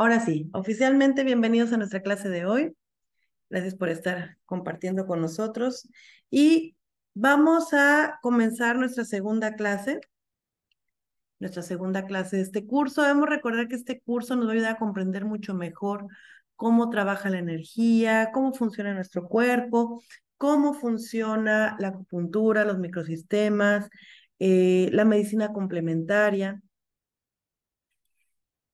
Ahora sí, oficialmente bienvenidos a nuestra clase de hoy. Gracias por estar compartiendo con nosotros. Y vamos a comenzar nuestra segunda clase. Nuestra segunda clase de este curso. Debemos recordar que este curso nos va a ayudar a comprender mucho mejor cómo trabaja la energía, cómo funciona nuestro cuerpo, cómo funciona la acupuntura, los microsistemas, eh, la medicina complementaria.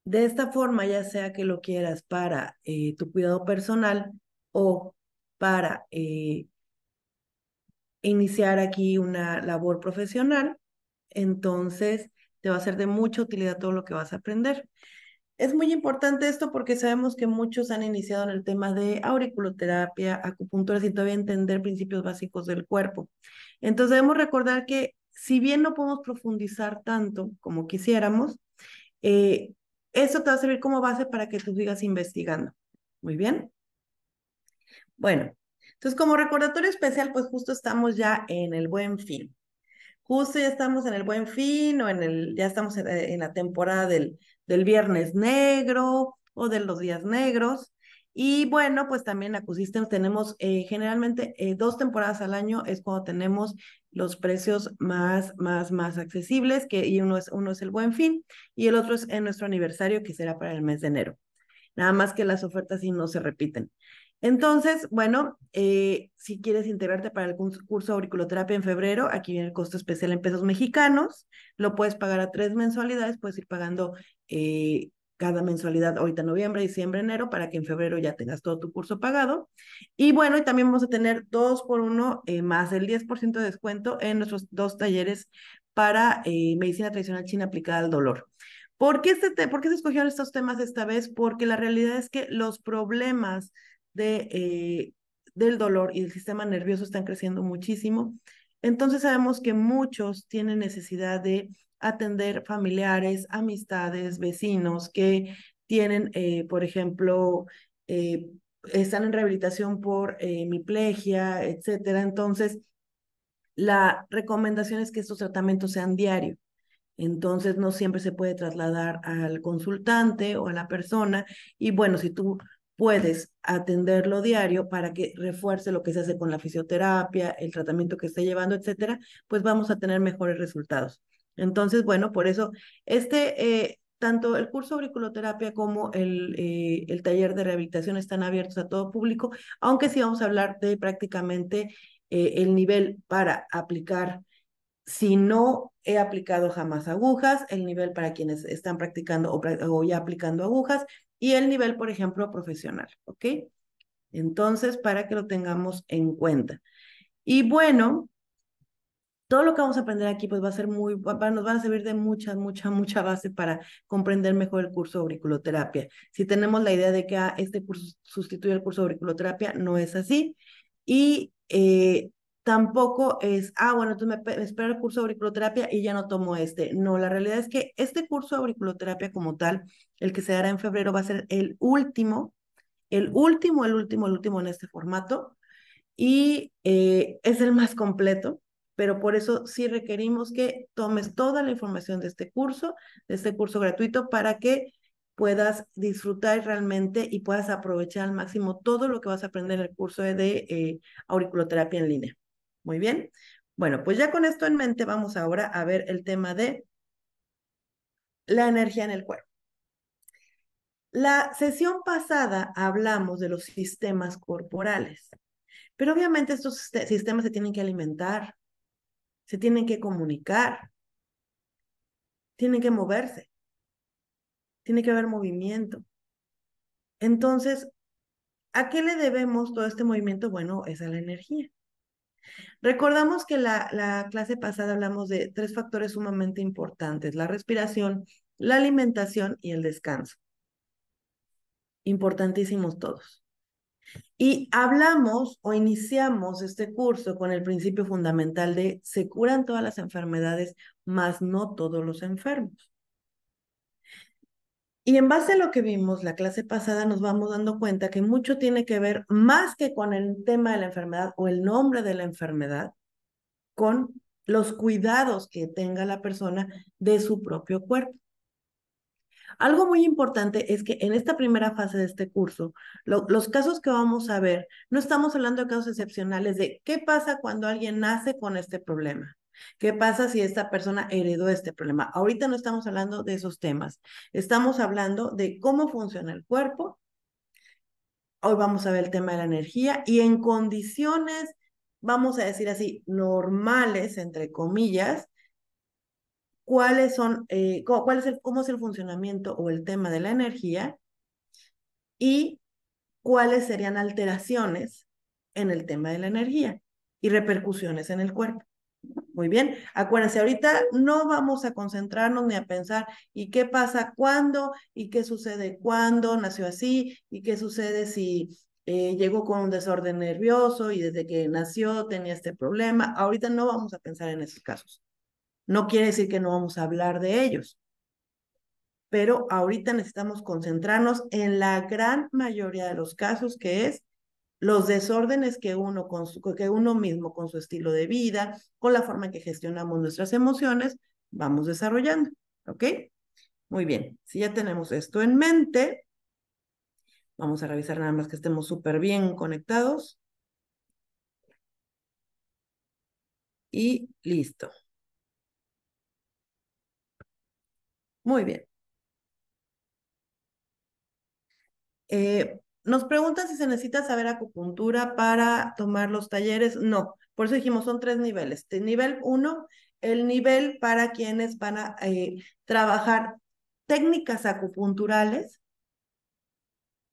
De esta forma, ya sea que lo quieras para eh, tu cuidado personal o para eh, iniciar aquí una labor profesional, entonces te va a ser de mucha utilidad todo lo que vas a aprender. Es muy importante esto porque sabemos que muchos han iniciado en el tema de auriculoterapia, acupuntura, sin todavía entender principios básicos del cuerpo. Entonces debemos recordar que si bien no podemos profundizar tanto como quisiéramos, eh, eso te va a servir como base para que tú sigas investigando. Muy bien. Bueno, entonces como recordatorio especial, pues justo estamos ya en el buen fin. Justo ya estamos en el buen fin o en el, ya estamos en, eh, la temporada del viernes negro o de los días negros. Y bueno, pues también Acusystems tenemos eh, generalmente eh, dos temporadas al año es cuando tenemos los precios más, más, más accesibles, que y uno es, uno es el buen fin y el otro es en nuestro aniversario, que será para el mes de enero. Nada más que las ofertas y no se repiten. Entonces, bueno, eh, si quieres integrarte para el curso de auriculoterapia en febrero, aquí viene el costo especial en pesos mexicanos, lo puedes pagar a tres mensualidades, puedes ir pagando cada mensualidad ahorita noviembre, diciembre, enero, para que en febrero ya tengas todo tu curso pagado. Y bueno, y también vamos a tener dos por uno eh, más el 10% de descuento en nuestros dos talleres para eh, medicina tradicional china aplicada al dolor. ¿Por qué, este ¿Por qué se escogieron estos temas esta vez? Porque la realidad es que los problemas de, eh, del dolor y del sistema nervioso están creciendo muchísimo. Entonces sabemos que muchos tienen necesidad de atender familiares, amistades, vecinos que tienen, eh, por ejemplo, eh, están en rehabilitación por eh, etc etcétera. Entonces, la recomendación es que estos tratamientos sean diarios. Entonces, no siempre se puede trasladar al consultante o a la persona. Y bueno, si tú puedes atenderlo diario para que refuerce lo que se hace con la fisioterapia, el tratamiento que esté llevando, etcétera, pues vamos a tener mejores resultados. Entonces, bueno, por eso este, eh, tanto el curso de auriculoterapia como el, eh, el taller de rehabilitación están abiertos a todo público, aunque sí vamos a hablar de prácticamente eh, el nivel para aplicar, si no he aplicado jamás agujas, el nivel para quienes están practicando o ya aplicando agujas y el nivel, por ejemplo, profesional, ¿ok? Entonces, para que lo tengamos en cuenta. Y bueno, todo lo que vamos a aprender aquí pues va a ser muy, nos va a servir de mucha, mucha, mucha base para comprender mejor el curso de auriculoterapia. Si tenemos la idea de que ah, este curso sustituye el curso de auriculoterapia, no es así. Y eh, tampoco es, ah, bueno, entonces me, espera espero el curso de auriculoterapia y ya no tomo este. No, la realidad es que este curso de auriculoterapia como tal, el que se dará en febrero, va a ser el último, el último, el último, el último en este formato. Y eh, es el más completo, pero por eso sí requerimos que tomes toda la información de este curso, de este curso gratuito, para que puedas disfrutar realmente y puedas aprovechar al máximo todo lo que vas a aprender en el curso de eh, auriculoterapia en línea. Muy bien. Bueno, pues ya con esto en mente vamos ahora a ver el tema de la energía en el cuerpo. La sesión pasada hablamos de los sistemas corporales, pero obviamente estos sistemas se tienen que alimentar, se tienen que comunicar, tienen que moverse, tiene que haber movimiento. Entonces, ¿a qué le debemos todo este movimiento? Bueno, es a la energía. Recordamos que la, la clase pasada hablamos de tres factores sumamente importantes, la respiración, la alimentación y el descanso. Importantísimos todos. Y hablamos o iniciamos este curso con el principio fundamental de se curan todas las enfermedades, mas no todos los enfermos. Y en base a lo que vimos la clase pasada, nos vamos dando cuenta que mucho tiene que ver más que con el tema de la enfermedad o el nombre de la enfermedad, con los cuidados que tenga la persona de su propio cuerpo. Algo muy importante es que en esta primera fase de este curso, los casos que vamos a ver, no estamos hablando de casos excepcionales de qué pasa cuando alguien nace con este problema. ¿Qué pasa si esta persona heredó este problema? Ahorita no estamos hablando de esos temas. Estamos hablando de cómo funciona el cuerpo. Hoy vamos a ver el tema de la energía y en condiciones, vamos a decir así, normales, entre comillas, cuáles son, eh, cómo, cuál es el, cómo es el funcionamiento o el tema de la energía y cuáles serían alteraciones en el tema de la energía y repercusiones en el cuerpo. Muy bien, acuérdense, ahorita no vamos a concentrarnos ni a pensar y qué pasa cuando y qué sucede cuando nació así y qué sucede si eh, llegó con un desorden nervioso y desde que nació tenía este problema. Ahorita no vamos a pensar en esos casos. No quiere decir que no vamos a hablar de ellos, pero ahorita necesitamos concentrarnos en la gran mayoría de los casos, que es los desórdenes que uno, con que uno mismo con su estilo de vida, con la forma en que gestionamos nuestras emociones, vamos desarrollando. ¿Ok? Muy bien, si ya tenemos esto en mente, vamos a revisar nada más que estemos súper bien conectados. Y listo. Muy bien. Eh, nos preguntan si se necesita saber acupuntura para tomar los talleres. No, por eso dijimos, son tres niveles. nivel uno, el nivel para quienes van a eh, trabajar técnicas acupunturales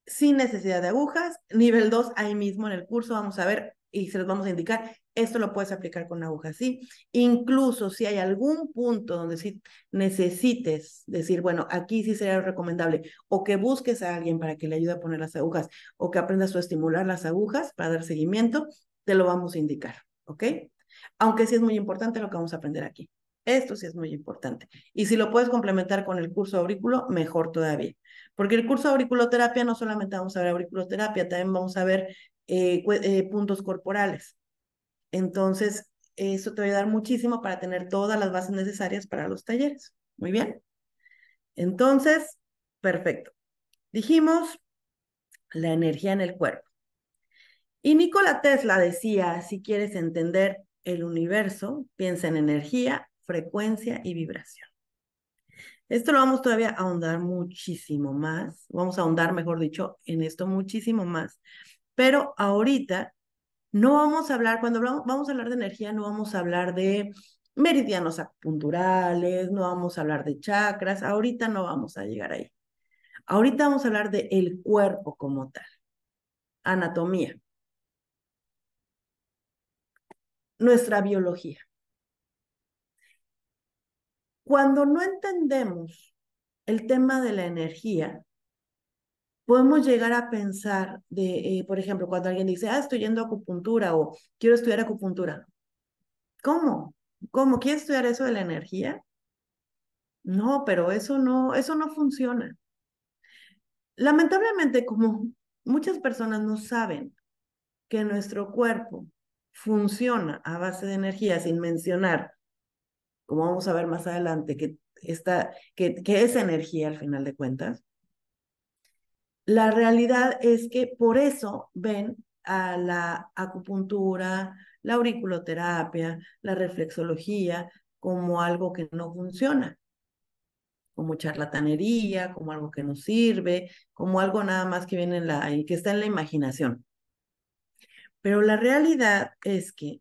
sin necesidad de agujas. Nivel dos, ahí mismo en el curso vamos a ver y se los vamos a indicar esto lo puedes aplicar con aguja, ¿sí? Incluso si hay algún punto donde sí necesites decir, bueno, aquí sí sería recomendable, o que busques a alguien para que le ayude a poner las agujas, o que aprendas a estimular las agujas para dar seguimiento, te lo vamos a indicar, ¿ok? Aunque sí es muy importante lo que vamos a aprender aquí. Esto sí es muy importante. Y si lo puedes complementar con el curso de aurículo, mejor todavía. Porque el curso de auriculoterapia no solamente vamos a ver auriculoterapia, también vamos a ver eh, eh, puntos corporales entonces, eso te va a ayudar muchísimo para tener todas las bases necesarias para los talleres. Muy bien. Entonces, perfecto. Dijimos la energía en el cuerpo. Y Nikola Tesla decía, si quieres entender el universo, piensa en energía, frecuencia y vibración. Esto lo vamos todavía a ahondar muchísimo más, vamos a ahondar, mejor dicho, en esto muchísimo más, pero ahorita no vamos a hablar, cuando vamos a hablar de energía, no vamos a hablar de meridianos acupunturales, no vamos a hablar de chakras, ahorita no vamos a llegar ahí. Ahorita vamos a hablar de el cuerpo como tal, anatomía, nuestra biología. Cuando no entendemos el tema de la energía, podemos llegar a pensar de, eh, por ejemplo, cuando alguien dice, ah, estoy yendo a acupuntura o quiero estudiar acupuntura. ¿Cómo? ¿Cómo? ¿Quieres estudiar eso de la energía? No, pero eso no, eso no funciona. Lamentablemente, como muchas personas no saben que nuestro cuerpo funciona a base de energía, sin mencionar, como vamos a ver más adelante, que, esta, que, que energía, al final de cuentas, la realidad es que por eso ven a la acupuntura, la auriculoterapia, la reflexología como algo que no funciona, como charlatanería, como algo que no sirve, como algo nada más que viene en que está en la imaginación. Pero la realidad es que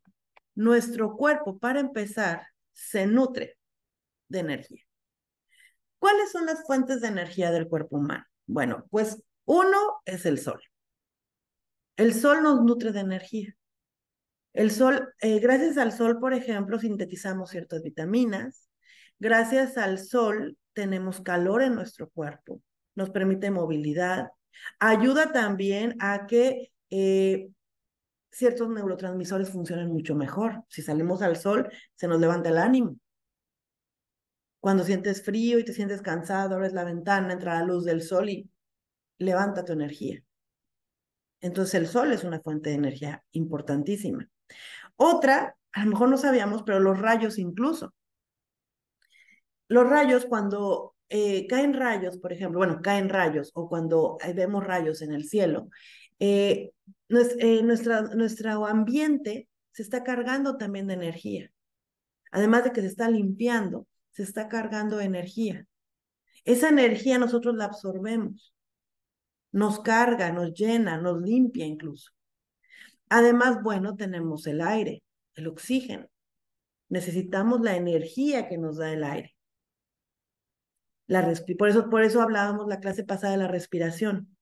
nuestro cuerpo para empezar se nutre de energía. ¿Cuáles son las fuentes de energía del cuerpo humano? Bueno, pues uno es el sol. El sol nos nutre de energía. El sol, eh, gracias al sol, por ejemplo, sintetizamos ciertas vitaminas. Gracias al sol tenemos calor en nuestro cuerpo, nos permite movilidad. Ayuda también a que eh, ciertos neurotransmisores funcionen mucho mejor. Si salimos al sol, se nos levanta el ánimo. Cuando sientes frío y te sientes cansado, abres la ventana, entra la luz del sol y levanta tu energía. Entonces el sol es una fuente de energía importantísima. Otra, a lo mejor no sabíamos, pero los rayos incluso. Los rayos cuando eh, caen rayos, por ejemplo, bueno, caen rayos o cuando eh, vemos rayos en el cielo, eh, nuestro ambiente se está cargando también de energía. Además de que se está limpiando, se está cargando energía. Esa energía nosotros la absorbemos nos carga, nos llena, nos limpia incluso. Además, bueno, tenemos el aire, el oxígeno. Necesitamos la energía que nos da el aire. La por, eso, por eso hablábamos la clase pasada de la respiración.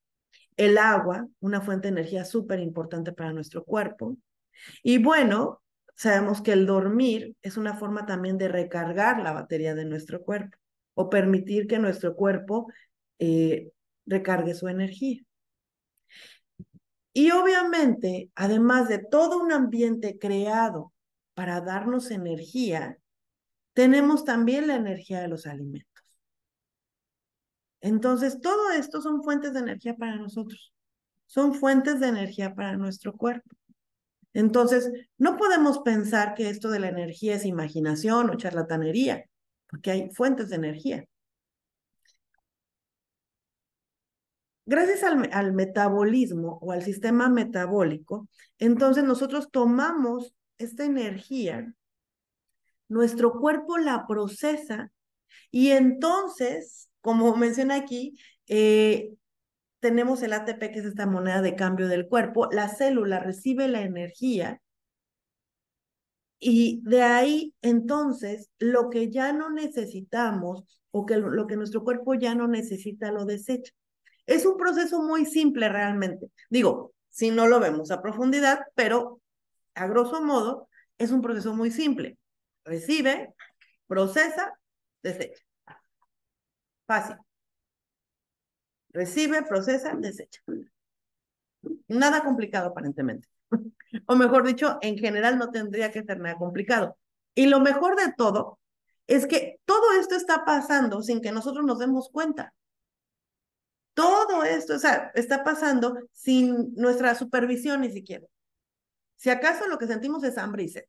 El agua, una fuente de energía súper importante para nuestro cuerpo. Y bueno, sabemos que el dormir es una forma también de recargar la batería de nuestro cuerpo o permitir que nuestro cuerpo eh, recargue su energía. Y obviamente, además de todo un ambiente creado para darnos energía, tenemos también la energía de los alimentos. Entonces, todo esto son fuentes de energía para nosotros, son fuentes de energía para nuestro cuerpo. Entonces, no podemos pensar que esto de la energía es imaginación o charlatanería, porque hay fuentes de energía. Gracias al, metabolismo o al sistema metabólico, entonces nosotros tomamos esta energía, nuestro cuerpo la procesa y entonces, como menciona aquí, eh, tenemos el ATP, que es esta moneda de cambio del cuerpo, la célula recibe la energía y de ahí entonces lo que ya no necesitamos o que lo que nuestro cuerpo ya no necesita lo desecha. Es un proceso muy simple realmente. Digo, si no lo vemos a profundidad, pero a grosso modo es un proceso muy simple. Recibe, procesa, desecha. Fácil. Recibe, procesa, desecha. Nada complicado aparentemente. o mejor dicho, en general no tendría que ser nada complicado. Y lo mejor de todo es que todo esto está pasando sin que nosotros nos demos cuenta. Todo esto, o sea, está pasando sin nuestra supervisión ni siquiera. Si acaso lo que sentimos es hambre y sed.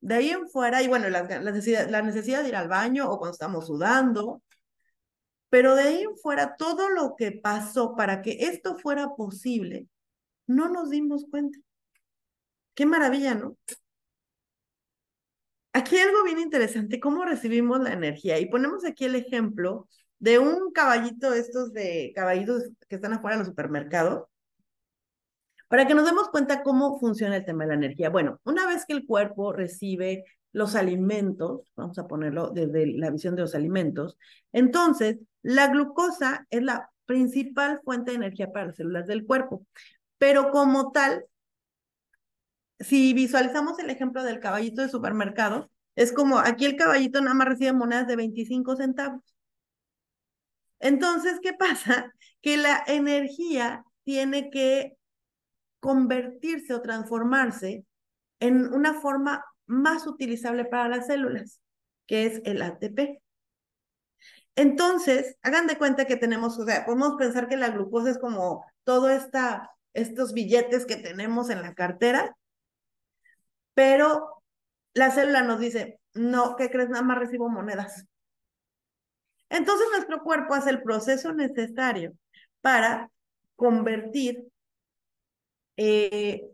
De ahí en fuera, y bueno, la, necesidad, de ir al baño o cuando estamos sudando, pero de ahí en fuera, todo lo que pasó para que esto fuera posible, no nos dimos cuenta. Qué maravilla, ¿no? Aquí algo bien interesante, cómo recibimos la energía. Y ponemos aquí el ejemplo de un caballito, estos de caballitos que están afuera los supermercados, para que nos demos cuenta cómo funciona el tema de la energía. Bueno, una vez que el cuerpo recibe los alimentos, vamos a ponerlo desde la visión de los alimentos, entonces la glucosa es la principal fuente de energía para las células del cuerpo, pero como tal, si visualizamos el ejemplo del caballito de supermercado, es como aquí el caballito nada más recibe monedas de 25 centavos entonces, ¿qué pasa? Que la energía tiene que convertirse o transformarse en una forma más utilizable para las células, que es el ATP. Entonces, hagan de cuenta que tenemos, o sea, podemos pensar que la glucosa es como todos estos billetes que tenemos en la cartera, pero la célula nos dice, no, ¿qué crees? Nada más recibo monedas. Entonces nuestro cuerpo hace el proceso necesario para convertir eh,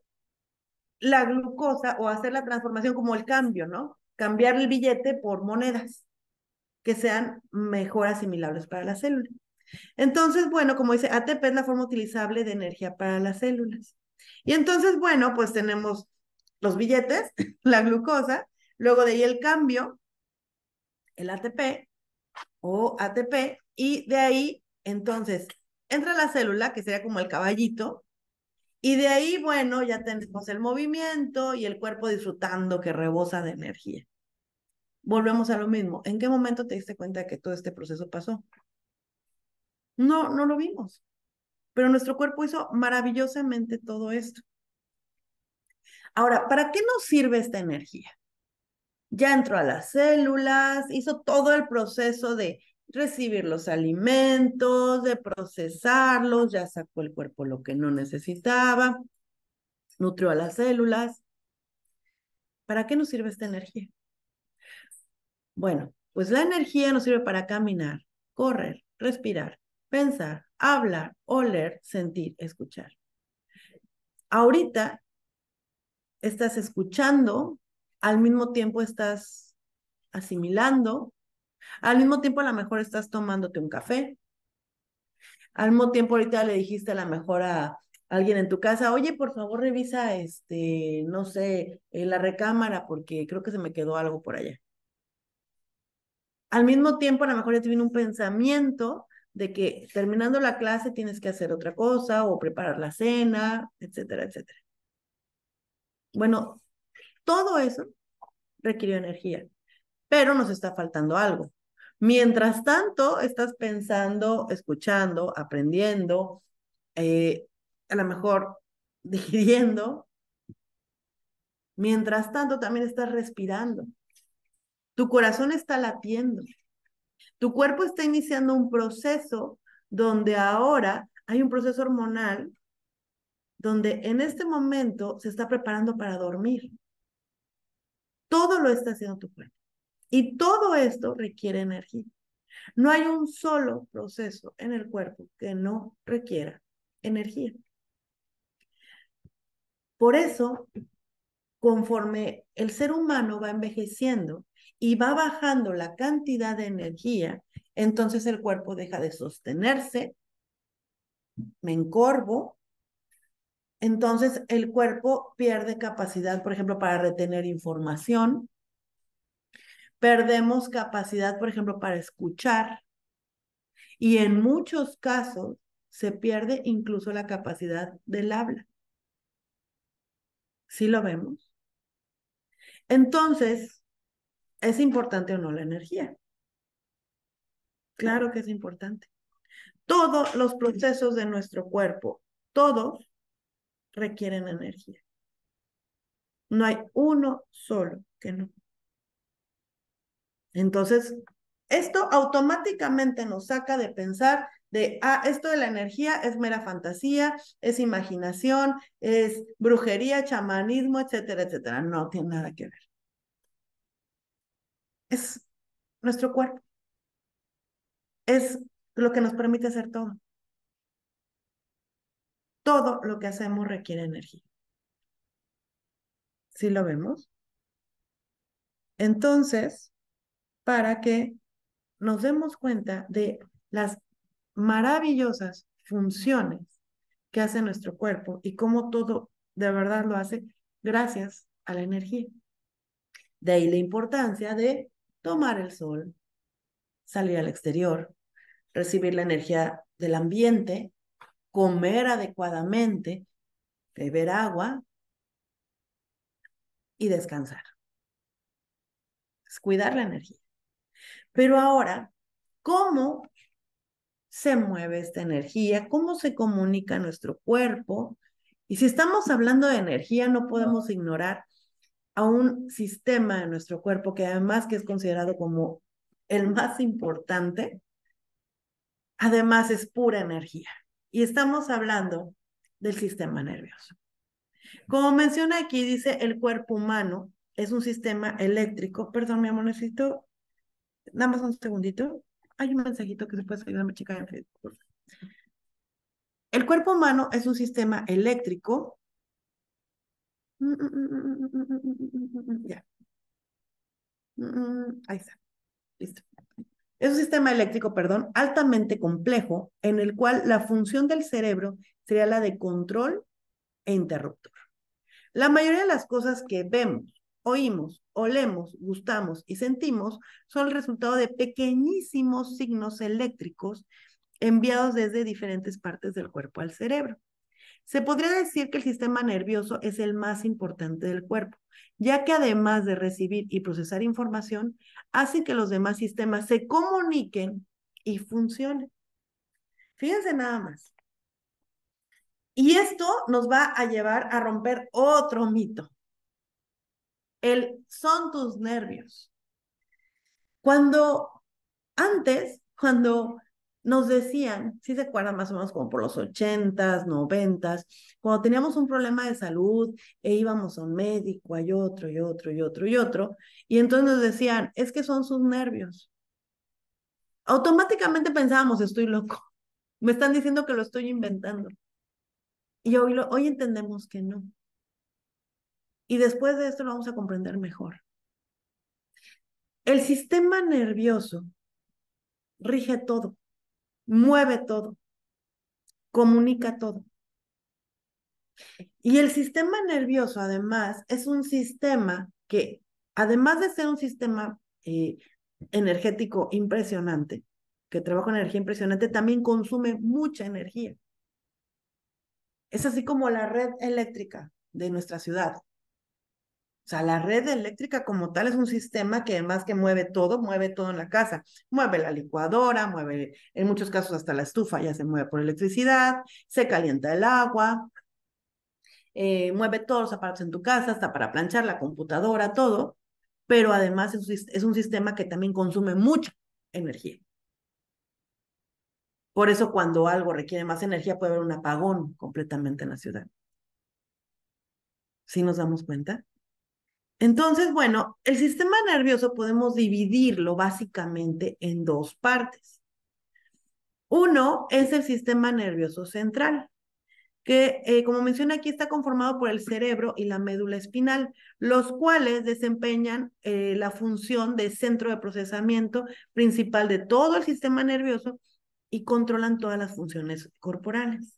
la glucosa o hacer la transformación como el cambio, ¿no? Cambiar el billete por monedas que sean mejor asimilables para la célula. Entonces, bueno, como dice, ATP es la forma utilizable de energía para las células. Y entonces, bueno, pues tenemos los billetes, la glucosa, luego de ahí el cambio, el ATP, o ATP, y de ahí, entonces, entra la célula, que sería como el caballito, y de ahí, bueno, ya tenemos el movimiento y el cuerpo disfrutando que rebosa de energía. Volvemos a lo mismo. ¿En qué momento te diste cuenta que todo este proceso pasó? No, no lo vimos. Pero nuestro cuerpo hizo maravillosamente todo esto. Ahora, ¿para qué nos sirve esta energía? ya entró a las células, hizo todo el proceso de recibir los alimentos, de procesarlos, ya sacó el cuerpo lo que no necesitaba, nutrió a las células. ¿Para qué nos sirve esta energía? Bueno, pues la energía nos sirve para caminar, correr, respirar, pensar, hablar, oler, sentir, escuchar. Ahorita estás escuchando al mismo tiempo estás asimilando, al mismo tiempo a lo mejor estás tomándote un café, al mismo tiempo ahorita le dijiste a lo mejor a alguien en tu casa, oye, por favor revisa, este, no sé, eh, la recámara porque creo que se me quedó algo por allá. Al mismo tiempo a lo mejor ya te viene un pensamiento de que terminando la clase tienes que hacer otra cosa o preparar la cena, etcétera, etcétera. Bueno, todo eso requirió energía, pero nos está faltando algo. Mientras tanto, estás pensando, escuchando, aprendiendo, eh, a lo mejor digiriendo. Mientras tanto, también estás respirando. Tu corazón está latiendo. Tu cuerpo está iniciando un proceso donde ahora hay un proceso hormonal donde en este momento se está preparando para dormir. Todo lo está haciendo tu cuerpo. Y todo esto requiere energía. No hay un solo proceso en el cuerpo que no requiera energía. Por eso, conforme el ser humano va envejeciendo y va bajando la cantidad de energía, entonces el cuerpo deja de sostenerse, me encorvo, entonces el cuerpo pierde capacidad, por ejemplo, para retener información. Perdemos capacidad, por ejemplo, para escuchar. Y en muchos casos se pierde incluso la capacidad del habla. ¿Sí lo vemos? Entonces, ¿es importante o no la energía? Claro que es importante. Todos los procesos de nuestro cuerpo, todos requieren energía. No hay uno solo que no. Entonces, esto automáticamente nos saca de pensar de, ah, esto de la energía es mera fantasía, es imaginación, es brujería, chamanismo, etcétera, etcétera. No tiene nada que ver. Es nuestro cuerpo. Es lo que nos permite hacer todo todo lo que hacemos requiere energía. ¿Sí lo vemos? Entonces, para que nos demos cuenta de las maravillosas funciones que hace nuestro cuerpo y cómo todo de verdad lo hace gracias a la energía. De ahí la importancia de tomar el sol, salir al exterior, recibir la energía del ambiente, comer adecuadamente, beber agua y descansar. Es cuidar la energía. Pero ahora, ¿cómo se mueve esta energía? ¿Cómo se comunica nuestro cuerpo? Y si estamos hablando de energía, no podemos ignorar a un sistema de nuestro cuerpo que además que es considerado como el más importante, además es pura energía. Y estamos hablando del sistema nervioso. Como menciona aquí, dice el cuerpo humano es un sistema eléctrico. Perdón, mi amor, necesito nada más un segundito. Hay un mensajito que se puede salir a mi chica en Facebook. El cuerpo humano es un sistema eléctrico. Ya. Ahí está. Es un sistema eléctrico, perdón, altamente complejo en el cual la función del cerebro sería la de control e interruptor. La mayoría de las cosas que vemos, oímos, olemos, gustamos y sentimos son el resultado de pequeñísimos signos eléctricos enviados desde diferentes partes del cuerpo al cerebro. Se podría decir que el sistema nervioso es el más importante del cuerpo, ya que además de recibir y procesar información, hace que los demás sistemas se comuniquen y funcionen. Fíjense nada más. Y esto nos va a llevar a romper otro mito. El son tus nervios. Cuando antes, cuando nos decían, si se acuerdan más o menos como por los ochentas, noventas, cuando teníamos un problema de salud e íbamos a un médico, hay otro y otro y otro y otro, y entonces nos decían, es que son sus nervios. Automáticamente pensábamos, estoy loco, me están diciendo que lo estoy inventando. Y hoy, hoy entendemos que no. Y después de esto lo vamos a comprender mejor. El sistema nervioso rige todo mueve todo, comunica todo. Y el sistema nervioso, además, es un sistema que, además de ser un sistema eh, energético impresionante, que trabaja con energía impresionante, también consume mucha energía. Es así como la red eléctrica de nuestra ciudad. O sea, la red eléctrica como tal es un sistema que además que mueve todo, mueve todo en la casa. Mueve la licuadora, mueve en muchos casos hasta la estufa, ya se mueve por electricidad, se calienta el agua, eh, mueve todos los aparatos en tu casa, hasta para planchar la computadora, todo. Pero además es, es un sistema que también consume mucha energía. Por eso cuando algo requiere más energía puede haber un apagón completamente en la ciudad. ¿Sí nos damos cuenta? Entonces, bueno, el sistema nervioso podemos dividirlo básicamente en dos partes. Uno es el sistema nervioso central, que eh, como menciona aquí está conformado por el cerebro y la médula espinal, los cuales desempeñan eh, la función de centro de procesamiento principal de todo el sistema nervioso y controlan todas las funciones corporales.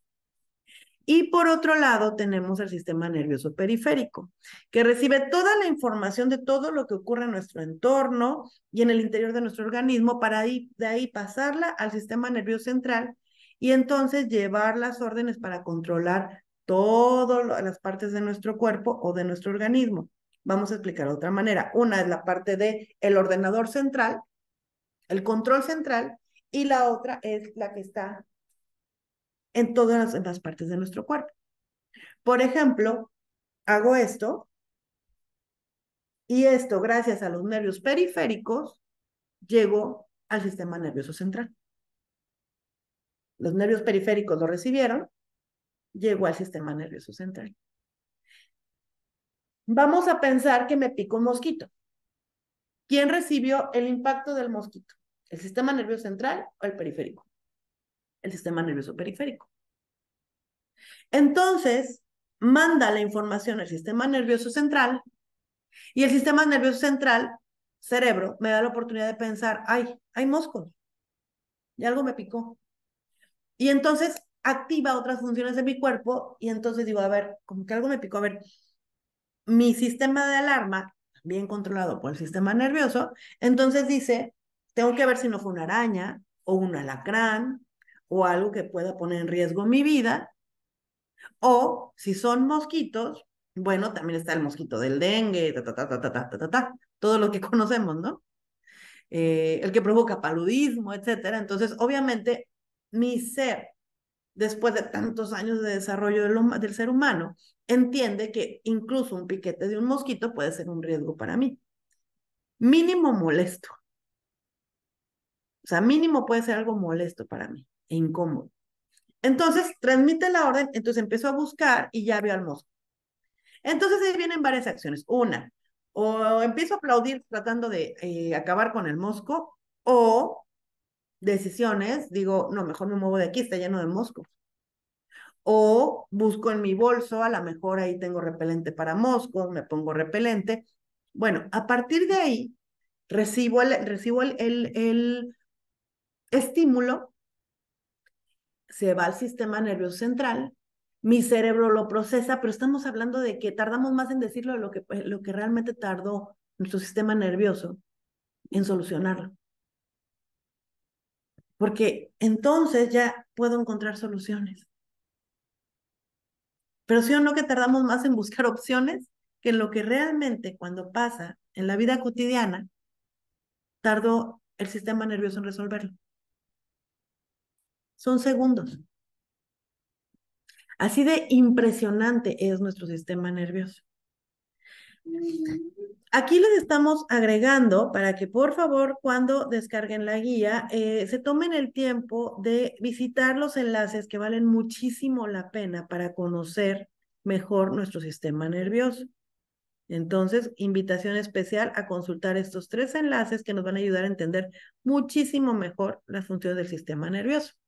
Y por otro lado tenemos el sistema nervioso periférico, que recibe toda la información de todo lo que ocurre en nuestro entorno y en el interior de nuestro organismo para de ahí pasarla al sistema nervioso central y entonces llevar las órdenes para controlar todas las partes de nuestro cuerpo o de nuestro organismo. Vamos a explicar de otra manera. Una es la parte de el ordenador central, el control central, y la otra es la que está en todas las, partes de nuestro cuerpo. Por ejemplo, hago esto y esto, gracias a los nervios periféricos, llegó al sistema nervioso central. Los nervios periféricos lo recibieron, llegó al sistema nervioso central. Vamos a pensar que me pico un mosquito. ¿Quién recibió el impacto del mosquito? ¿El sistema nervioso central o el periférico? el sistema nervioso periférico. Entonces, manda la información al sistema nervioso central y el sistema nervioso central, cerebro, me da la oportunidad de pensar, ay, hay moscos, y algo me picó. Y entonces activa otras funciones de mi cuerpo y entonces digo, a ver, como que algo me picó, a ver, mi sistema de alarma, bien controlado por el sistema nervioso, entonces dice, tengo que ver si no fue una araña o un alacrán o algo que pueda poner en riesgo mi vida. O si son mosquitos, bueno, también está el mosquito del dengue, ta, ta, ta, ta, ta, ta, todo lo que conocemos, ¿no? Eh, el que provoca paludismo, etcétera. Entonces, obviamente, mi ser, después de tantos años de desarrollo del, del ser humano, entiende que incluso un piquete de un mosquito puede ser un riesgo para mí. Mínimo molesto. O sea, mínimo puede ser algo molesto para mí e incómodo. Entonces, transmite la orden, entonces empezó a buscar y ya vio al mosco, Entonces ahí vienen varias acciones. Una, o empiezo a aplaudir tratando de eh, acabar con el mosco, o decisiones, digo, no, mejor me muevo de aquí, está lleno de moscos. O busco en mi bolso, a lo mejor ahí tengo repelente para moscos, me pongo repelente. Bueno, a partir de ahí recibo el, recibo el, el estímulo se va al sistema nervioso central, mi cerebro lo procesa, pero estamos hablando de que tardamos más en decirlo de lo que, lo que realmente tardó nuestro sistema nervioso en solucionarlo. Porque entonces ya puedo encontrar soluciones. Pero sí o no que tardamos más en buscar opciones que en lo que realmente cuando pasa en la vida cotidiana tardó el sistema nervioso en resolverlo son segundos. Así de impresionante es nuestro sistema nervioso. Aquí les estamos agregando para que por favor cuando descarguen la guía eh, se tomen el tiempo de visitar los enlaces que valen muchísimo la pena para conocer mejor nuestro sistema nervioso. Entonces, invitación especial a consultar estos tres enlaces que nos van a ayudar a entender muchísimo mejor la función del sistema nervioso.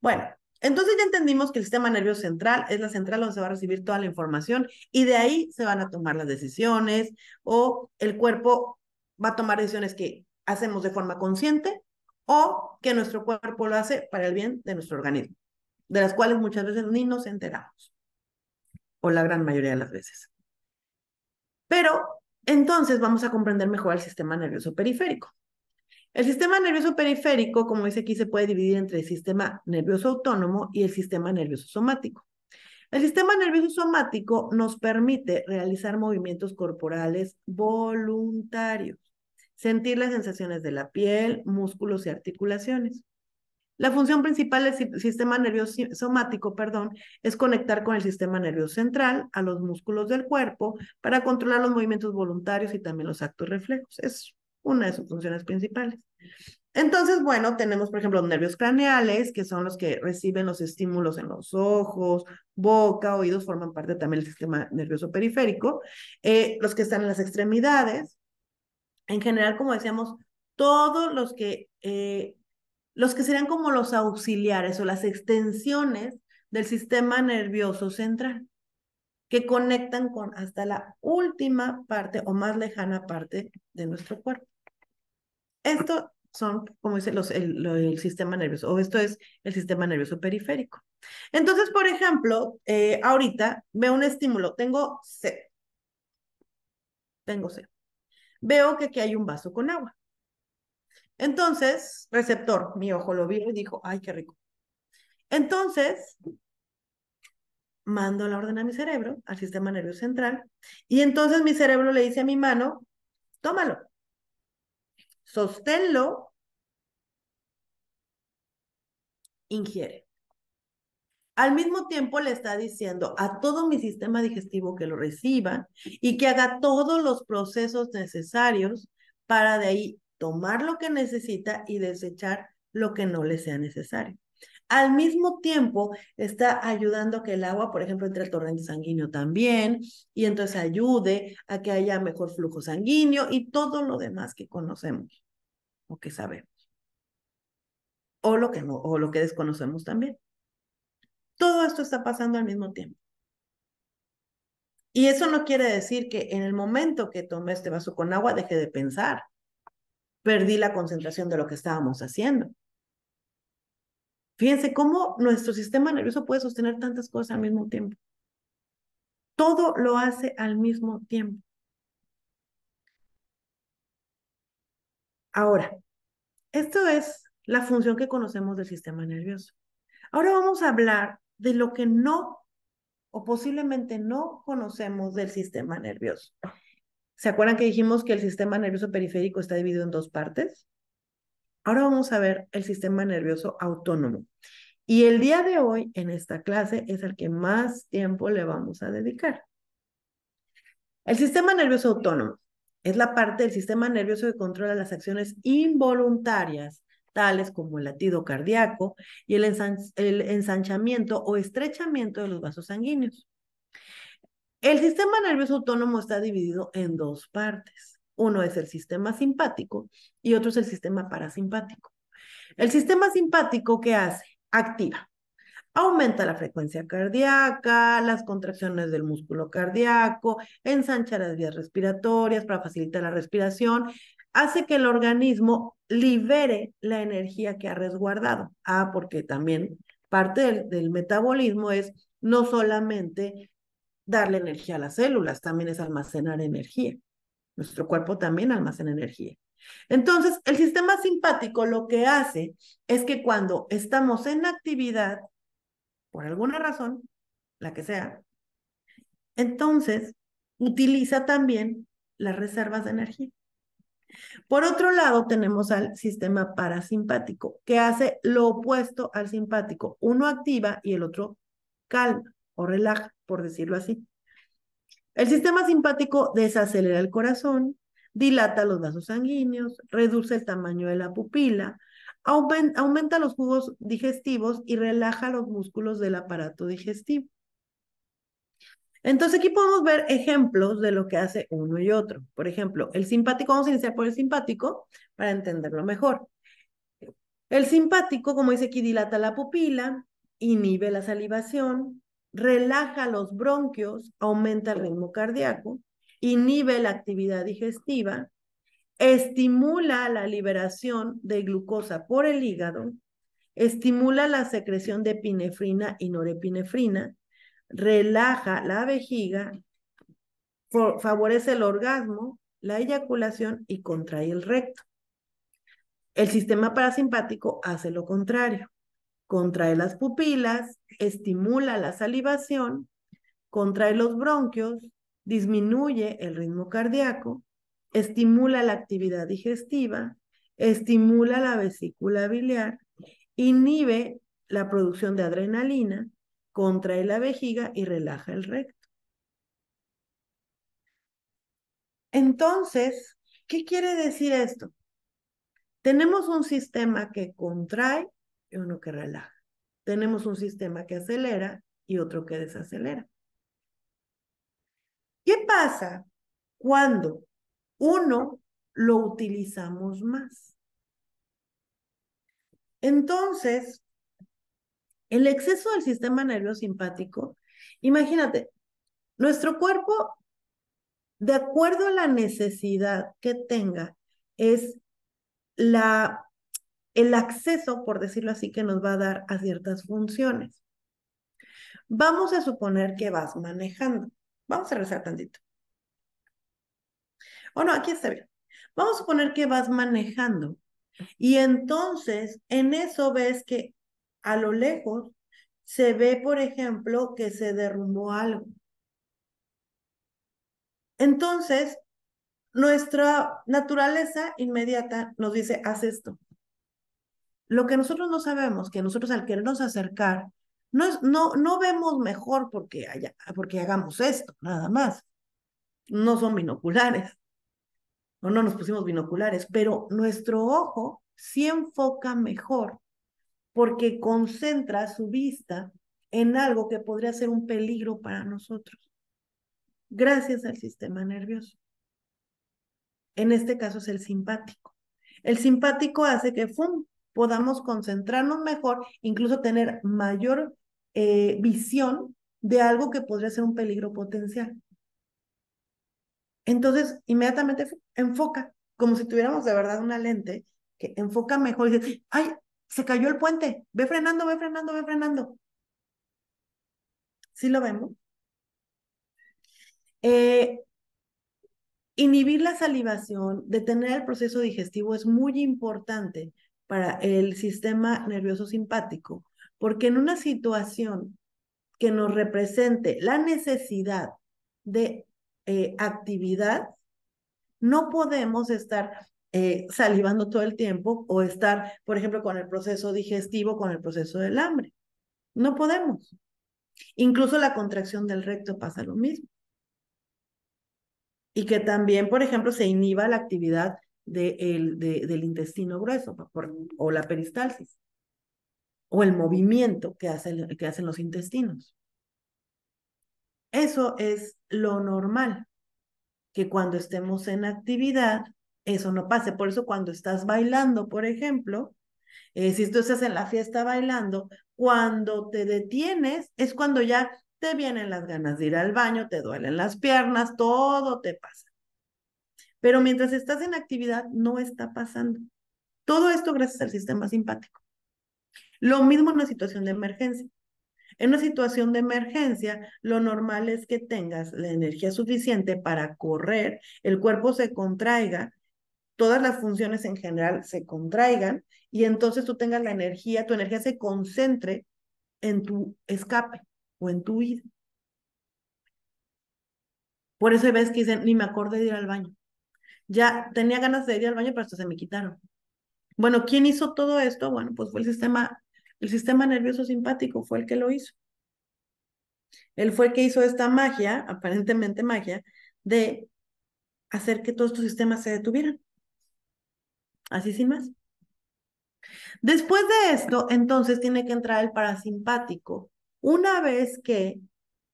Bueno, entonces ya entendimos que el sistema nervioso central es la central donde se va a recibir toda la información y de ahí se van a tomar las decisiones o el cuerpo va a tomar decisiones que hacemos de forma consciente o que nuestro cuerpo lo hace para el bien de nuestro organismo, de las cuales muchas veces ni nos enteramos o la gran mayoría de las veces. Pero entonces vamos a comprender mejor el sistema nervioso periférico. El sistema nervioso periférico, como dice aquí, se puede dividir entre el sistema nervioso autónomo y el sistema nervioso somático. El sistema nervioso somático nos permite realizar movimientos corporales voluntarios, sentir las sensaciones de la piel, músculos y articulaciones. La función principal del sistema nervioso somático, perdón, es conectar con el sistema nervioso central a los músculos del cuerpo para controlar los movimientos voluntarios y también los actos reflejos. Es una de sus funciones principales. Entonces, bueno, tenemos, por ejemplo, los nervios craneales, que son los que reciben los estímulos en los ojos, boca, oídos, forman parte también del sistema nervioso periférico, eh, los que están en las extremidades. En general, como decíamos, todos los que, eh, los que serían como los auxiliares o las extensiones del sistema nervioso central que conectan con hasta la última parte o más lejana parte de nuestro cuerpo. Esto son, como dice, los, el, sistema nervioso, o esto es el sistema nervioso periférico. Entonces, por ejemplo, eh, ahorita veo un estímulo, tengo C tengo C Veo que aquí hay un vaso con agua. Entonces, receptor, mi ojo lo vio y dijo, ay, qué rico. Entonces, mando la orden a mi cerebro, al sistema nervioso central, y entonces mi cerebro le dice a mi mano, tómalo, sosténlo, ingiere. Al mismo tiempo le está diciendo a todo mi sistema digestivo que lo reciba y que haga todos los procesos necesarios para de ahí tomar lo que necesita y desechar lo que no le sea necesario al mismo tiempo está ayudando a que el agua, por ejemplo, entre el torrente sanguíneo también, y entonces ayude a que haya mejor flujo sanguíneo y todo lo demás que conocemos o que sabemos. O lo que o lo que desconocemos también. Todo esto está pasando al mismo tiempo. Y eso no quiere decir que en el momento que tomé este vaso con agua dejé de pensar. Perdí la concentración de lo que estábamos haciendo. Fíjense cómo nuestro sistema nervioso puede sostener tantas cosas al mismo tiempo. Todo lo hace al mismo tiempo. Ahora, esto es la función que conocemos del sistema nervioso. Ahora vamos a hablar de lo que no o posiblemente no conocemos del sistema nervioso. ¿Se acuerdan que dijimos que el sistema nervioso periférico está dividido en dos partes? Ahora vamos a ver el sistema nervioso autónomo. Y el día de hoy, en esta clase, es el que más tiempo le vamos a dedicar. El sistema nervioso autónomo es la parte del sistema nervioso que controla las acciones involuntarias, tales como el latido cardíaco y el, el ensanchamiento o estrechamiento de los vasos sanguíneos. El sistema nervioso autónomo está dividido en dos partes. Uno es el sistema simpático y otro es el sistema parasimpático. El sistema simpático, ¿qué hace? Activa. Aumenta la frecuencia cardíaca, las contracciones del músculo cardíaco, ensancha las vías respiratorias para facilitar la respiración, hace que el organismo libere la energía que ha resguardado. Ah, porque también parte del, del metabolismo es no solamente darle energía a las células, también es almacenar energía. Nuestro cuerpo también almacena energía. Entonces, el sistema simpático lo que hace es que cuando estamos en actividad, por alguna razón, la que sea, entonces utiliza también las reservas de energía. Por otro lado, tenemos al sistema parasimpático, que hace lo opuesto al simpático. Uno activa y el otro calma o relaja, por decirlo así. El sistema simpático desacelera el corazón, dilata los vasos sanguíneos, reduce el tamaño de la pupila, aumenta, los jugos digestivos y relaja los músculos del aparato digestivo. Entonces aquí podemos ver ejemplos de lo que hace uno y otro. Por ejemplo, el simpático, vamos a iniciar por el simpático para entenderlo mejor. El simpático, como dice aquí, dilata la pupila, inhibe la salivación, relaja los bronquios, aumenta el ritmo cardíaco, inhibe la actividad digestiva, estimula la liberación de glucosa por el hígado, estimula la secreción de epinefrina y norepinefrina, relaja la vejiga, favorece el orgasmo, la eyaculación y contrae el recto. El sistema parasimpático hace lo contrario contrae las pupilas, estimula la salivación, contrae los bronquios, disminuye el ritmo cardíaco, estimula la actividad digestiva, estimula la vesícula biliar, inhibe la producción de adrenalina, contrae la vejiga y relaja el recto. Entonces, ¿qué quiere decir esto? Tenemos un sistema que contrae y uno que relaja. Tenemos un sistema que acelera y otro que desacelera. ¿Qué pasa cuando uno lo utilizamos más? Entonces, el exceso del sistema nervioso simpático, imagínate, nuestro cuerpo, de acuerdo a la necesidad que tenga, es la el acceso, por decirlo así, que nos va a dar a ciertas funciones. Vamos a suponer que vas manejando. Vamos a rezar tantito. Bueno, oh, aquí está bien. Vamos a suponer que vas manejando y entonces en eso ves que a lo lejos se ve, por ejemplo, que se derrumbó algo. Entonces, nuestra naturaleza inmediata nos dice, haz esto. Lo que nosotros no sabemos, que nosotros al querernos acercar, no, no, no vemos mejor porque, porque hagamos esto, nada más. No son binoculares, o no nos pusimos binoculares, pero nuestro ojo sí enfoca mejor porque concentra su vista en algo que podría ser un peligro para nosotros, gracias al sistema nervioso. En este caso es el simpático. El simpático hace que podamos concentrarnos mejor, incluso tener mayor eh, visión de algo que podría ser un peligro potencial. Entonces, inmediatamente enfoca, como si tuviéramos de verdad una lente que enfoca mejor y dice, ay, se cayó el puente, ve frenando, ve frenando, ve frenando. ¿Sí lo vemos? Eh, inhibir la salivación, detener el proceso digestivo es muy importante para el sistema nervioso simpático, porque en una situación que nos represente la necesidad de eh, actividad, no podemos estar eh, salivando todo el tiempo o estar, por ejemplo, con el proceso digestivo, con el proceso del hambre. No podemos. Incluso la contracción del recto pasa lo mismo. Y que también, por ejemplo, se inhiba la actividad el, del intestino grueso mm. o la peristalsis o el movimiento que, hace, que hacen los intestinos. Eso es lo normal, que cuando estemos en actividad, eso no pase. Por eso cuando estás bailando, por ejemplo, eh, si tú estás en la fiesta bailando, cuando te detienes es cuando ya te vienen las ganas de ir al baño, te duelen las piernas, todo te pasa. Pero mientras estás en actividad, no está pasando. Todo esto gracias al sistema simpático. Lo mismo en una situación de emergencia. En una situación de emergencia, lo normal es que tengas la energía suficiente para correr, el cuerpo se contraiga, todas las funciones en general se contraigan y entonces tú tengas la energía, tu energía se concentre en tu escape o en tu huida. Por eso ves que dicen, ni me acordé de ir al baño ya tenía ganas de ir al baño, pero hasta se me quitaron. Bueno, ¿quién hizo todo esto? Bueno, pues fue el sistema, el sistema nervioso simpático fue el que lo hizo. Él fue el que hizo esta magia, aparentemente magia, de hacer que todos estos sistemas se detuvieran. Así sin más. Después de esto, entonces tiene que entrar el parasimpático. Una vez que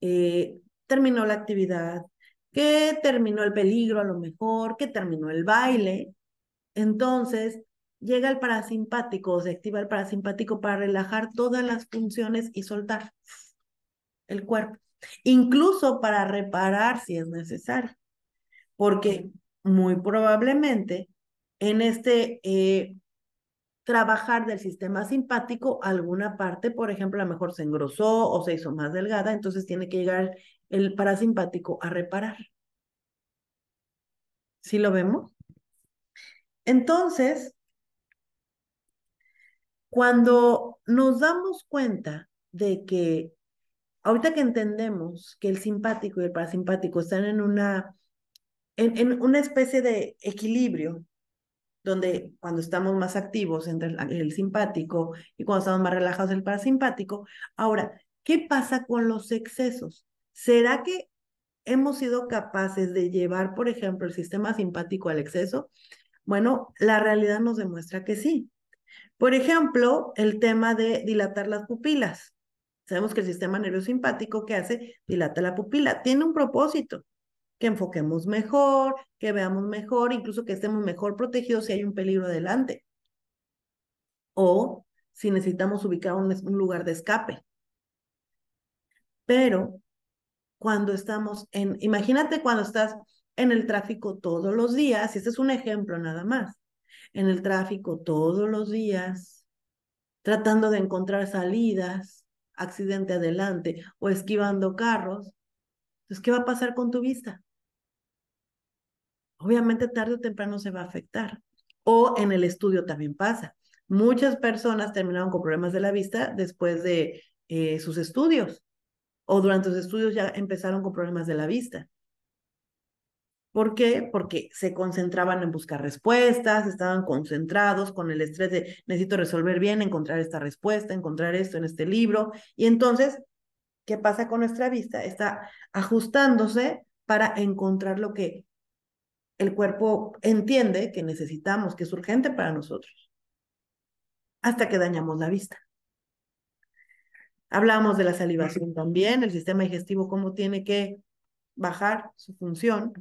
eh, terminó la actividad, que terminó el peligro a lo mejor, que terminó el baile. Entonces, llega el parasimpático, o se activa el parasimpático para relajar todas las funciones y soltar el cuerpo, incluso para reparar si es necesario, porque muy probablemente en este eh, trabajar del sistema simpático, alguna parte, por ejemplo, a lo mejor se engrosó o se hizo más delgada, entonces tiene que llegar el parasimpático a reparar. ¿Sí lo vemos? Entonces, cuando nos damos cuenta de que ahorita que entendemos que el simpático y el parasimpático están en una, en, una especie de equilibrio, donde cuando estamos más activos entre el, el simpático y cuando estamos más relajados el parasimpático, ahora, ¿qué pasa con los excesos? ¿Será que hemos sido capaces de llevar, por ejemplo, el sistema simpático al exceso? Bueno, la realidad nos demuestra que sí. Por ejemplo, el tema de dilatar las pupilas. Sabemos que el sistema nervioso simpático que hace dilata la pupila, tiene un propósito, que enfoquemos mejor, que veamos mejor, incluso que estemos mejor protegidos si hay un peligro adelante. O si necesitamos ubicar un lugar de escape. Pero cuando estamos en, imagínate cuando estás en el tráfico todos los días, y este es un ejemplo nada más, en el tráfico todos los días, tratando de encontrar salidas, accidente adelante o esquivando carros, entonces, pues, ¿qué va a pasar con tu vista? Obviamente tarde o temprano se va a afectar. O en el estudio también pasa. Muchas personas terminaron con problemas de la vista después de eh, sus estudios o durante los estudios ya empezaron con problemas de la vista. ¿Por qué? Porque se concentraban en buscar respuestas, estaban concentrados con el estrés de necesito resolver bien, encontrar esta respuesta, encontrar esto en este libro. Y entonces, ¿qué pasa con nuestra vista? Está ajustándose para encontrar lo que el cuerpo entiende que necesitamos, que es urgente para nosotros, hasta que dañamos la vista. Hablamos de la salivación también, el sistema digestivo, cómo tiene que bajar su función.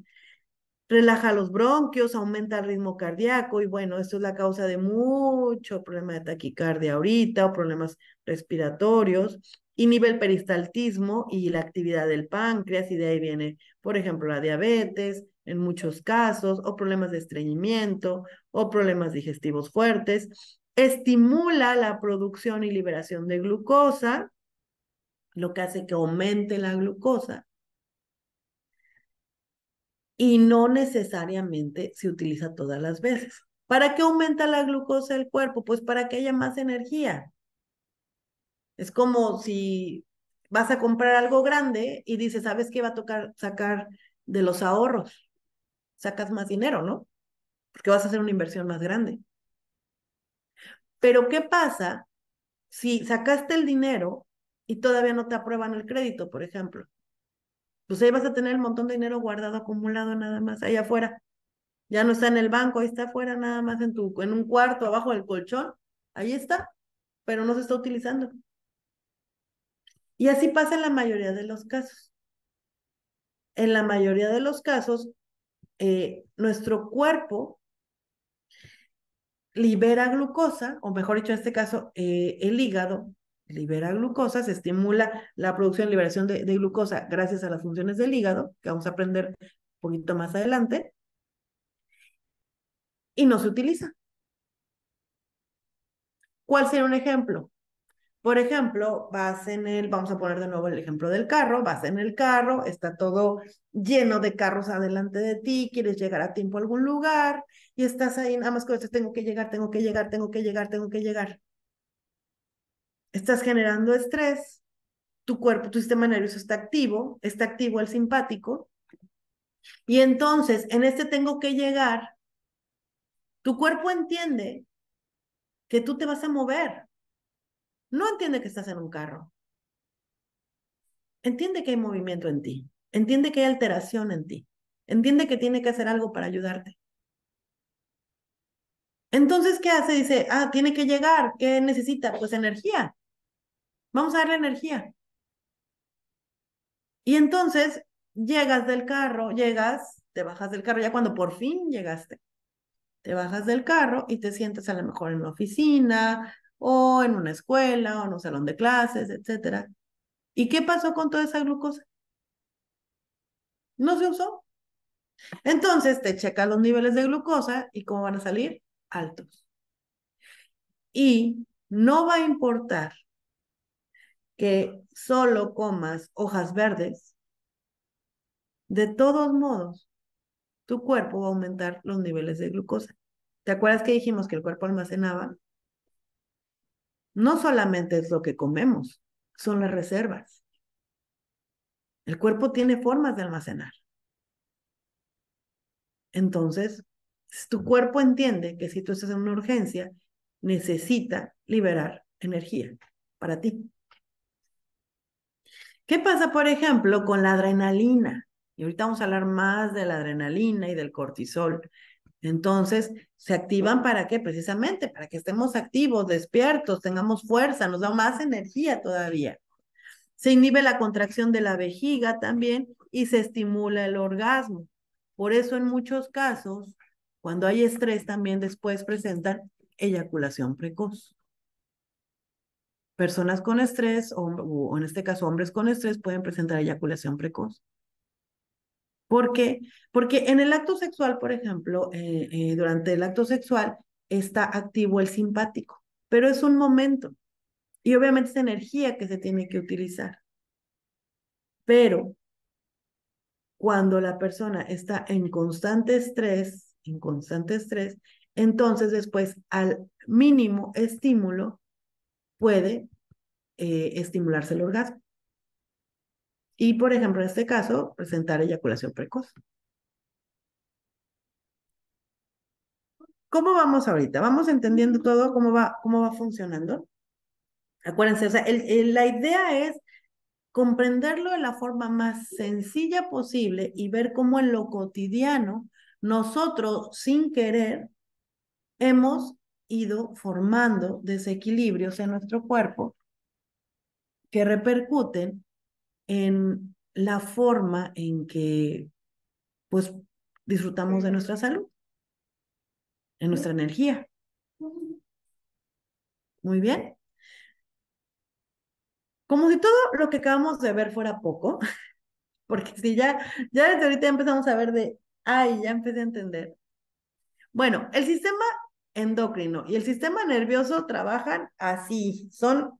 Relaja los bronquios, aumenta el ritmo cardíaco y bueno, esto es la causa de mucho problema de taquicardia ahorita o problemas respiratorios y nivel peristaltismo y la actividad del páncreas y de ahí viene, por ejemplo, la diabetes en muchos casos o problemas de estreñimiento o problemas digestivos fuertes estimula la producción y liberación de glucosa, lo que hace que aumente la glucosa. Y no necesariamente se utiliza todas las veces. ¿Para qué aumenta la glucosa el cuerpo? Pues para que haya más energía. Es como si vas a comprar algo grande y dices, ¿sabes qué va a tocar sacar de los ahorros? Sacas más dinero, ¿no? Porque vas a hacer una inversión más grande. Pero ¿qué pasa si sacaste el dinero y todavía no te aprueban el crédito, por ejemplo. Pues ahí vas a tener un montón de dinero guardado, acumulado nada más, ahí afuera. Ya no está en el banco, ahí está afuera nada más en, tu, en un cuarto, abajo del colchón, ahí está, pero no se está utilizando. Y así pasa en la mayoría de los casos. En la mayoría de los casos, eh, nuestro cuerpo libera glucosa, o mejor dicho, en este caso, eh, el hígado, libera glucosa, se estimula la producción y liberación de, glucosa gracias a las funciones del hígado, que vamos a aprender un poquito más adelante, y no se utiliza. ¿Cuál sería un ejemplo? Por ejemplo, vas en el, vamos a poner de nuevo el ejemplo del carro, vas en el carro, está todo lleno de carros adelante de ti, quieres llegar a tiempo a algún lugar y estás ahí, nada más que tengo que llegar, tengo que llegar, tengo que llegar, tengo que llegar estás generando estrés, tu cuerpo, tu sistema nervioso está activo, está activo el simpático, y entonces en este tengo que llegar, tu cuerpo entiende que tú te vas a mover, no entiende que estás en un carro, entiende que hay movimiento en ti, entiende que hay alteración en ti, entiende que tiene que hacer algo para ayudarte. Entonces, ¿qué hace? Dice, ah, tiene que llegar, ¿qué necesita? Pues energía. Vamos a darle energía. Y entonces llegas del carro, llegas, te bajas del carro, ya cuando por fin llegaste, te bajas del carro y te sientas a lo mejor en una oficina o en una escuela o en un salón de clases, etc. ¿Y qué pasó con toda esa glucosa? No se usó. Entonces te checa los niveles de glucosa y cómo van a salir altos. Y no va a importar que solo comas hojas verdes, de todos modos, tu cuerpo va a aumentar los niveles de glucosa. ¿Te acuerdas que dijimos que el cuerpo almacenaba? No solamente es lo que comemos, son las reservas. El cuerpo tiene formas de almacenar. Entonces, tu cuerpo entiende que si tú estás en una urgencia, necesita liberar energía para ti. ¿Qué pasa, por ejemplo, con la adrenalina? Y ahorita vamos a hablar más de la adrenalina y del cortisol. Entonces, ¿se activan para qué? Precisamente para que estemos activos, despiertos, tengamos fuerza, nos da más energía todavía. Se inhibe la contracción de la vejiga también y se estimula el orgasmo. Por eso en muchos casos, cuando hay estrés, también después presentan eyaculación precoz personas con estrés, o, en este caso hombres con estrés, pueden presentar eyaculación precoz. ¿Por qué? Porque en el acto sexual, por ejemplo, eh, eh, durante el acto sexual está activo el simpático, pero es un momento. Y obviamente es energía que se tiene que utilizar. Pero cuando la persona está en constante estrés, en constante estrés, entonces después al mínimo estímulo puede eh, estimularse el orgasmo. Y, por ejemplo, en este caso, presentar eyaculación precoz. ¿Cómo vamos ahorita? ¿Vamos entendiendo todo? ¿Cómo va, cómo va funcionando? Acuérdense, la idea es comprenderlo de la forma más sencilla posible y ver cómo en lo cotidiano nosotros, sin querer, hemos ido formando desequilibrios en nuestro cuerpo que repercuten en la forma en que pues disfrutamos de nuestra salud, en nuestra energía. Muy bien. Como si todo lo que acabamos de ver fuera poco, porque si ya, ya desde ahorita empezamos a ver de, ay, ya empecé a entender. Bueno, el sistema endocrino y el sistema nervioso trabajan así, son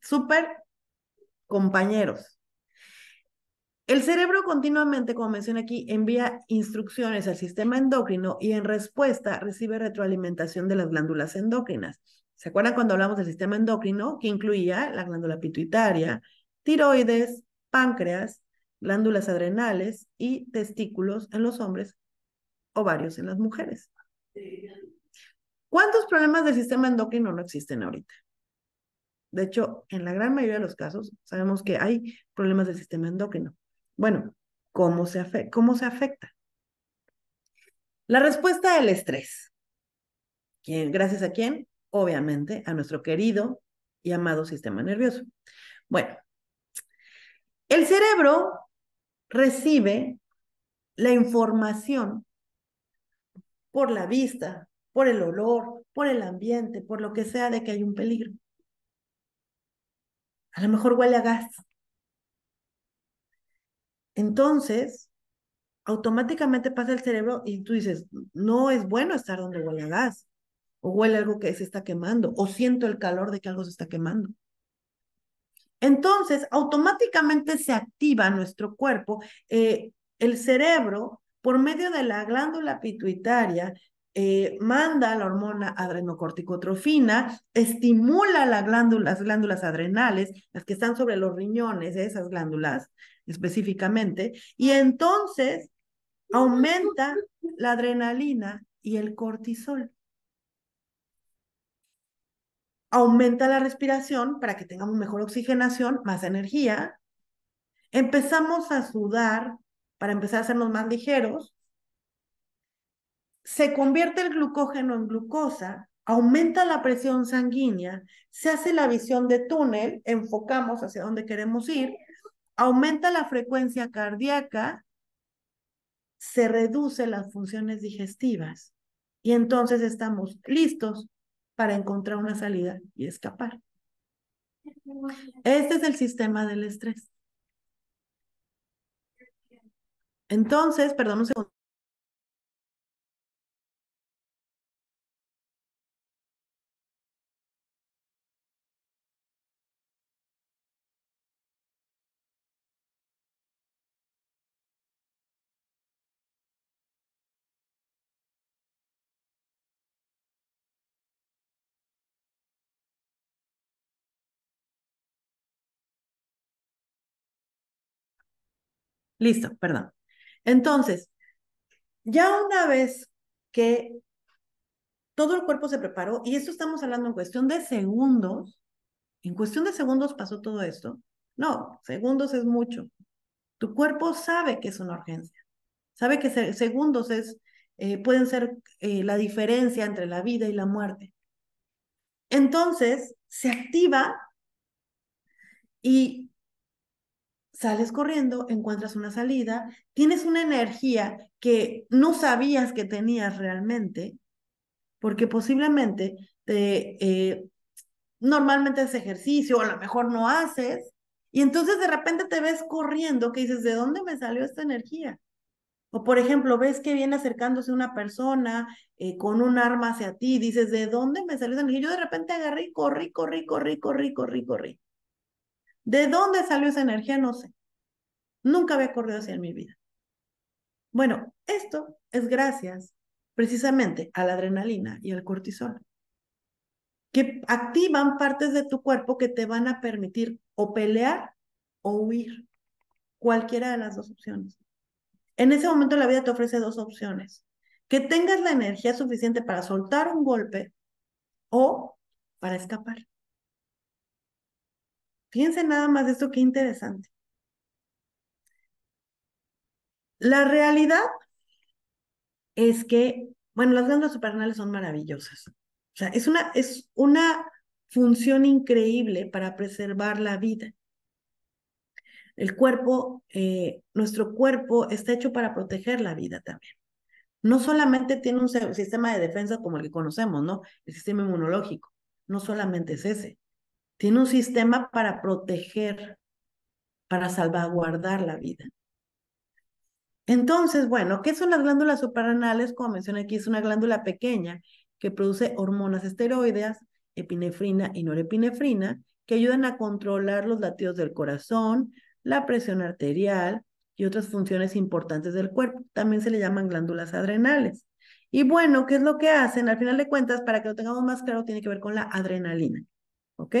súper compañeros. El cerebro continuamente, como mencioné aquí, envía instrucciones al sistema endocrino y en respuesta recibe retroalimentación de las glándulas endócrinas. ¿Se acuerdan cuando hablamos del sistema endocrino que incluía la glándula pituitaria, tiroides, páncreas, glándulas adrenales y testículos en los hombres, ovarios en las mujeres? ¿Cuántos problemas del sistema endocrino no existen ahorita? De hecho, en la gran mayoría de los casos sabemos que hay problemas del sistema endocrino. Bueno, ¿cómo se, cómo se afecta? La respuesta del estrés. ¿Quién, ¿Gracias a quién? Obviamente a nuestro querido y amado sistema nervioso. Bueno, el cerebro recibe la información por la vista, por el olor, por el ambiente, por lo que sea de que hay un peligro. A lo mejor huele a gas. Entonces, automáticamente pasa el cerebro y tú dices, no es bueno estar donde huele a gas, o huele algo que se está quemando, o siento el calor de que algo se está quemando. Entonces, automáticamente se activa nuestro cuerpo, eh, el cerebro, por medio de la glándula pituitaria, eh, manda la hormona adrenocorticotrofina, estimula las glándulas adrenales, las que están sobre los riñones, esas glándulas específicamente, y entonces aumenta la adrenalina y el cortisol. Aumenta la respiración para que tengamos mejor oxigenación, más energía. Empezamos a sudar para empezar a hacernos más ligeros se convierte el glucógeno en glucosa, aumenta la presión sanguínea, se hace la visión de túnel, enfocamos hacia donde queremos ir, aumenta la frecuencia cardíaca, se reducen las funciones digestivas y entonces estamos listos para encontrar una salida y escapar. Este es el sistema del estrés. Entonces, perdón un segundo. Listo, perdón. Entonces, ya una vez que todo el cuerpo se preparó, y esto estamos hablando en cuestión de segundos, en cuestión de segundos pasó todo esto. No, segundos es mucho. Tu cuerpo sabe que es una urgencia, sabe que segundos es, eh, pueden ser eh, la diferencia entre la vida y la muerte. Entonces, se activa y sales corriendo, encuentras una salida, tienes una energía que no sabías que tenías realmente, porque posiblemente eh, normalmente haces ejercicio, o a lo mejor no haces, y entonces de repente te ves corriendo que dices, ¿de dónde me salió esta energía? O por ejemplo, ves que viene acercándose una persona eh, con un arma hacia ti, dices, ¿de dónde me salió esa energía? Yo de repente agarré y corrí, corrí, corrí, corrí, corrí, corrí. ¿De dónde salió esa energía? No sé. Nunca había corrido así en mi vida. Bueno, esto es gracias precisamente a la adrenalina y al cortisol, que activan partes de tu cuerpo que te van a permitir o pelear o huir, cualquiera de las dos opciones. En ese momento la vida te ofrece dos opciones, que tengas la energía suficiente para soltar un golpe o para escapar. Fíjense nada más de esto, qué interesante. La realidad es que, bueno, las glándulas suprarrenales son maravillosas. O sea, es una, es una función increíble para preservar la vida. El cuerpo, eh, nuestro cuerpo está hecho para proteger la vida también. No solamente tiene un sistema de defensa como el que conocemos, ¿no? El sistema inmunológico. No solamente es ese. Tiene un sistema para proteger, para salvaguardar la vida. Entonces, bueno, ¿qué son las glándulas suprarrenales? Como mencioné aquí, es una glándula pequeña que produce hormonas esteroideas, epinefrina y norepinefrina, que ayudan a controlar los latidos del corazón, la presión arterial y otras funciones importantes del cuerpo. También se le llaman glándulas adrenales. Y bueno, ¿qué es lo que hacen? Al final de cuentas, para que lo tengamos más claro, tiene que ver con la adrenalina. ¿Ok?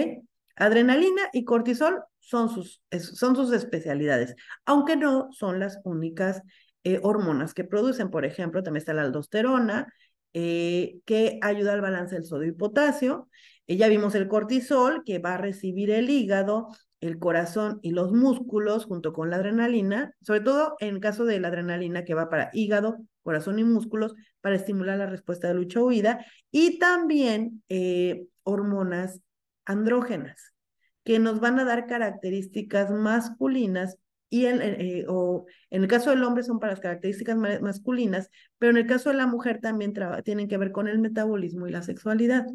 Adrenalina y cortisol son sus, son sus especialidades, aunque no son las únicas eh, hormonas que producen. Por ejemplo, también está la aldosterona, eh, que ayuda al balance del sodio y potasio. Eh, ya vimos el cortisol, que va a recibir el hígado, el corazón y los músculos junto con la adrenalina, sobre todo en caso de la adrenalina que va para hígado, corazón y músculos, para estimular la respuesta de lucha-huida, y también hormonas andrógenas, que nos van a dar características masculinas y eh, o en el caso del hombre son para las características masculinas, pero en el caso de la mujer también tienen que ver con el metabolismo y la sexualidad.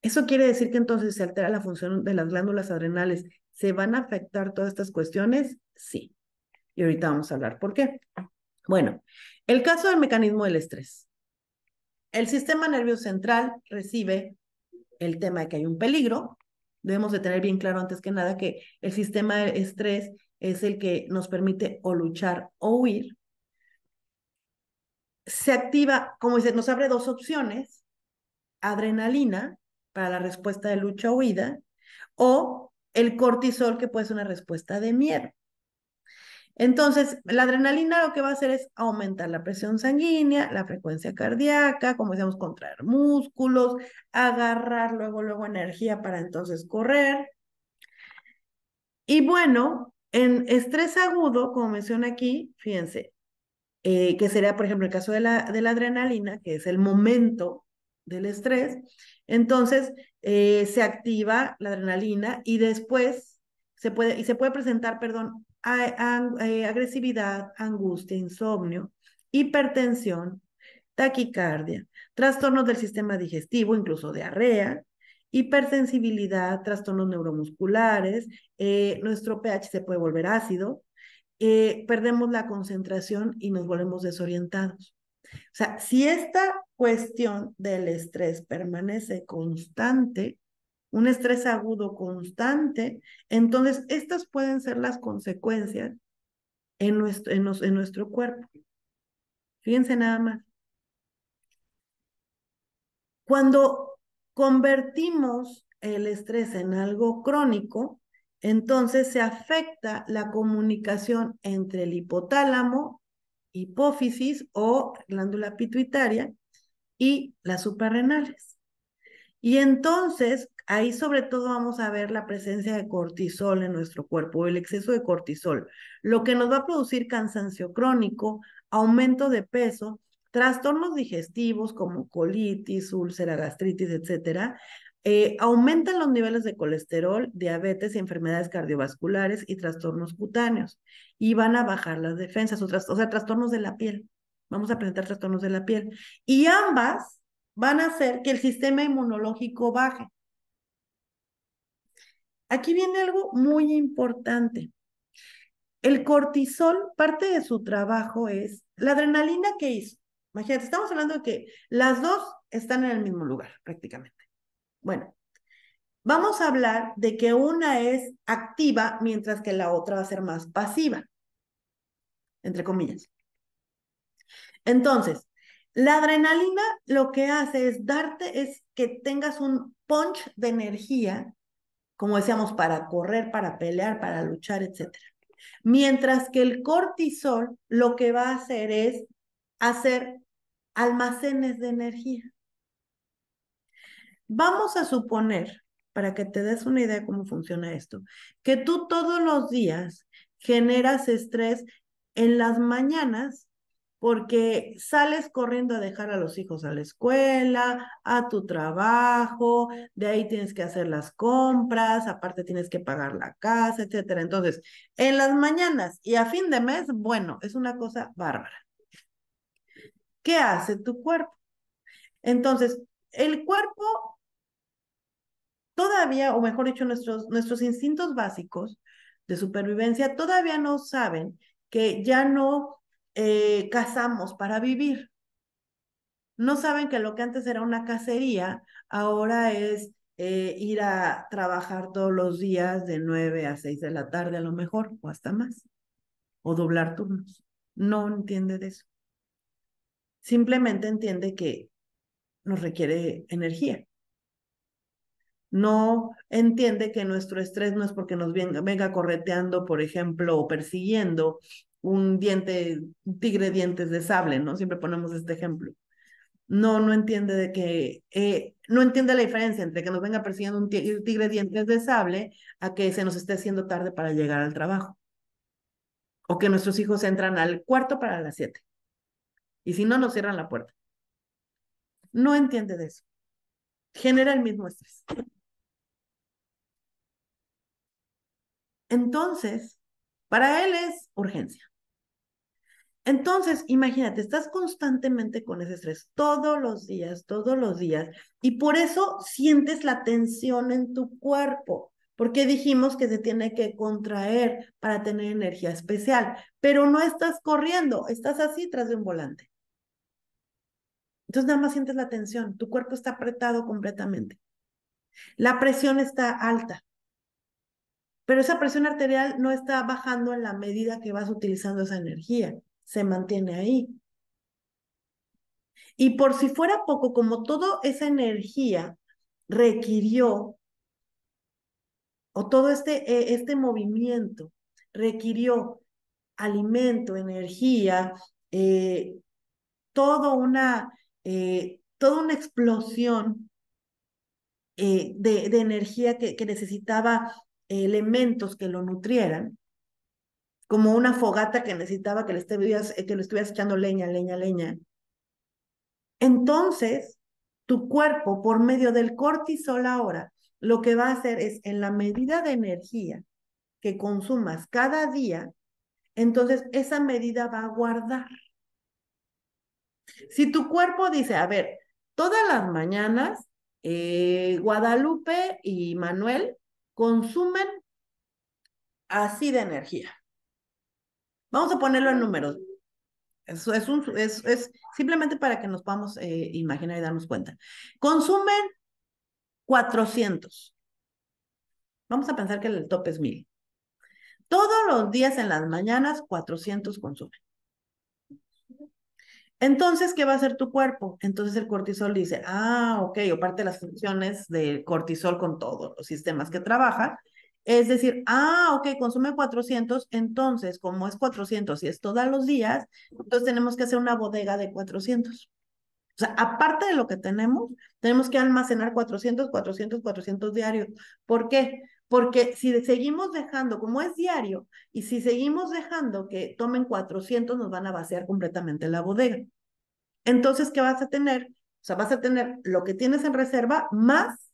Eso quiere decir que entonces se altera la función de las glándulas adrenales. ¿Se van a afectar todas estas cuestiones? Sí. Y ahorita vamos a hablar por qué. Bueno, el caso del mecanismo del estrés. El sistema nervioso central recibe el tema de que hay un peligro, debemos de tener bien claro antes que nada que el sistema de estrés es el que nos permite o luchar o huir. Se activa, como dice, nos abre dos opciones, adrenalina para la respuesta de lucha o huida o el cortisol que puede ser una respuesta de miedo. Entonces, la adrenalina lo que va a hacer es aumentar la presión sanguínea, la frecuencia cardíaca, como decíamos, contraer músculos, agarrar luego, luego energía para entonces correr. Y bueno, en estrés agudo, como menciona aquí, fíjense, eh, que sería, por ejemplo, el caso de la, de la adrenalina, que es el momento del estrés, entonces eh, se activa la adrenalina y después se puede, y se puede presentar, perdón, eh, agresividad, angustia, insomnio, hipertensión, taquicardia, trastornos del sistema digestivo, incluso diarrea, hipersensibilidad, trastornos neuromusculares, eh, nuestro pH se puede volver ácido, eh, perdemos la concentración y nos volvemos desorientados. O sea, si esta cuestión del estrés permanece constante, un estrés agudo constante, entonces estas pueden ser las consecuencias en nuestro, nuestro cuerpo. Fíjense nada más. Cuando convertimos el estrés en algo crónico, entonces se afecta la comunicación entre el hipotálamo, hipófisis o glándula pituitaria y las suprarrenales. Y entonces, ahí sobre todo vamos a ver la presencia de cortisol en nuestro cuerpo, el exceso de cortisol, lo que nos va a producir cansancio crónico, aumento de peso, trastornos digestivos como colitis, úlcera, gastritis, etcétera, eh, aumentan los niveles de colesterol, diabetes enfermedades cardiovasculares y trastornos cutáneos. Y van a bajar las defensas, o, o sea, trastornos de la piel. Vamos a presentar trastornos de la piel. Y ambas van a hacer que el sistema inmunológico baje. Aquí viene algo muy importante. El cortisol, parte de su trabajo es la adrenalina que hizo. Imagínate, estamos hablando de que las dos están en el mismo lugar prácticamente. Bueno, vamos a hablar de que una es activa mientras que la otra va a ser más pasiva, entre comillas. Entonces, la adrenalina lo que hace es darte, es que tengas un punch de energía, como decíamos, para correr, para pelear, para luchar, etc. Mientras que el cortisol lo que va a hacer es hacer almacenes de energía. Vamos a suponer, para que te des una idea de cómo funciona esto, que tú todos los días generas estrés en las mañanas porque sales corriendo a dejar a los hijos a la escuela, a tu trabajo, de ahí tienes que hacer las compras, aparte tienes que pagar la casa, etc. Entonces, en las mañanas y a fin de mes, bueno, es una cosa bárbara. ¿Qué hace tu cuerpo? Entonces, el cuerpo todavía, o mejor dicho, nuestros, nuestros instintos básicos de supervivencia todavía no saben que ya no casamos eh, cazamos para vivir. No saben que lo que antes era una cacería, ahora es eh, ir a trabajar todos los días de 9 a 6 de la tarde a lo mejor, o hasta más, o doblar turnos. No entiende de eso. Simplemente entiende que nos requiere energía. No entiende que nuestro estrés no es porque nos venga, venga correteando, por ejemplo, o persiguiendo un diente, un tigre dientes de sable, ¿no? Siempre ponemos este ejemplo. No, no entiende de que, eh, no entiende la diferencia entre que nos venga persiguiendo un tigre dientes de sable a que se nos esté haciendo tarde para llegar al trabajo. O que nuestros hijos entran al cuarto para las siete. Y si no, nos cierran la puerta. No entiende de eso. Genera el mismo estrés. Entonces, para él es urgencia. Entonces, imagínate, estás constantemente con ese estrés todos los días, todos los días, y por eso sientes la tensión en tu cuerpo, porque dijimos que se tiene que contraer para tener energía especial, pero no estás corriendo, estás así tras de un volante. Entonces nada más sientes la tensión, tu cuerpo está apretado completamente. La presión está alta, pero esa presión arterial no está bajando en la medida que vas utilizando esa energía se mantiene ahí. Y por si fuera poco, como toda esa energía requirió, o todo este, e, este movimiento requirió alimento, energía, eh, una, eh, toda una explosión eh, de, energía que, que necesitaba elementos que lo nutrieran, como una fogata que necesitaba que le, estuvieras, eh, que echando leña, leña, leña. Entonces, tu cuerpo, por medio del cortisol ahora, lo que va a hacer es, en la medida de energía que consumas cada día, entonces esa medida va a guardar. Si tu cuerpo dice, a ver, todas las mañanas, eh, Guadalupe y Manuel consumen así de energía. Vamos a ponerlo en números. Es, es, un, simplemente para que nos podamos eh, imaginar y darnos cuenta. Consumen 400. Vamos a pensar que el tope es 1000. Todos los días en las mañanas, 400 consumen. Entonces, ¿qué va a hacer tu cuerpo? Entonces el cortisol dice, ah, ok, o parte de las funciones del cortisol con todos los sistemas que trabaja, es decir, ah, ok, consume 400, entonces, como es 400 y es todos los días, entonces tenemos que hacer una bodega de 400. O sea, aparte de lo que tenemos, tenemos que almacenar 400, 400, 400 diarios. ¿Por qué? Porque si seguimos dejando, como es diario, y si seguimos dejando que tomen 400, nos van a vaciar completamente la bodega. Entonces, ¿qué vas a tener? O sea, vas a tener lo que tienes en reserva más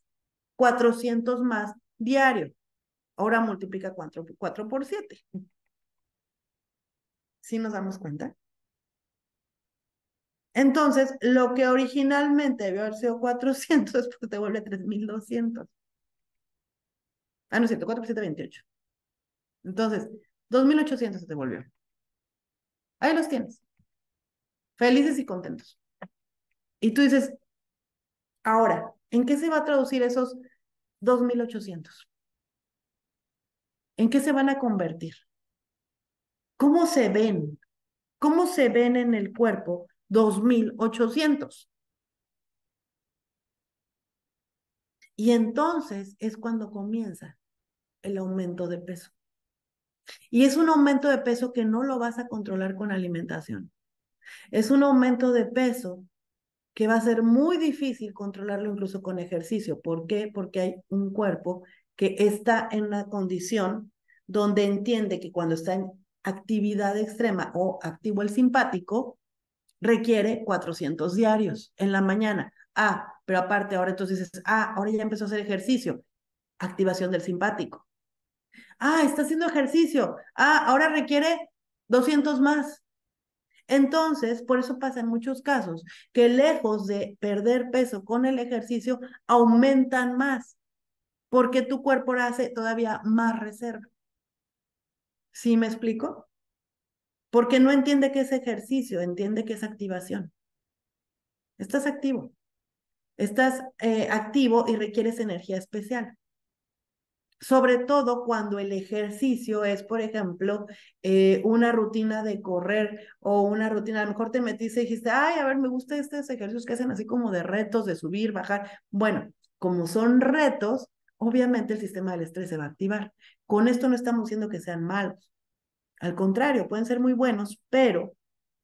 400 más diario. Ahora multiplica 4, 4 por 7. ¿Sí nos damos cuenta? Entonces, lo que originalmente debió haber sido 400, porque te vuelve 3200. Ah, no es cierto, 4 por 7, 28. Entonces, 2800 se te volvió. Ahí los tienes. Felices y contentos. Y tú dices, ahora, ¿en qué se va a traducir esos 2800? ¿En qué se van a convertir? ¿Cómo se ven? ¿Cómo se ven en el cuerpo 2800? Y entonces es cuando comienza el aumento de peso. Y es un aumento de peso que no lo vas a controlar con alimentación. Es un aumento de peso que va a ser muy difícil controlarlo incluso con ejercicio. ¿Por qué? Porque hay un cuerpo que está en una condición donde entiende que cuando está en actividad extrema o activo el simpático, requiere 400 diarios en la mañana. Ah, pero aparte ahora entonces dices, ah, ahora ya empezó a hacer ejercicio, activación del simpático. Ah, está haciendo ejercicio. Ah, ahora requiere 200 más. Entonces, por eso pasa en muchos casos que lejos de perder peso con el ejercicio, aumentan más porque tu cuerpo hace todavía más reserva. ¿Sí me explico? Porque no entiende que es ejercicio, entiende que es activación. Estás activo. Estás eh, activo y requieres energía especial. Sobre todo cuando el ejercicio es, por ejemplo, eh, una rutina de correr o una rutina, a lo mejor te metiste y dijiste, ay, a ver, me gustan estos ejercicios que hacen así como de retos, de subir, bajar. Bueno, como son retos, obviamente el sistema del estrés se va a activar. Con esto no estamos diciendo que sean malos. Al contrario, pueden ser muy buenos, pero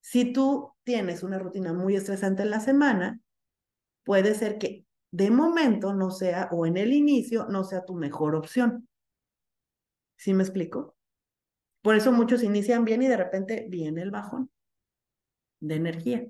si tú tienes una rutina muy estresante en la semana, puede ser que de momento no sea, o en el inicio, no sea tu mejor opción. ¿Sí me explico? Por eso muchos inician bien y de repente viene el bajón de energía.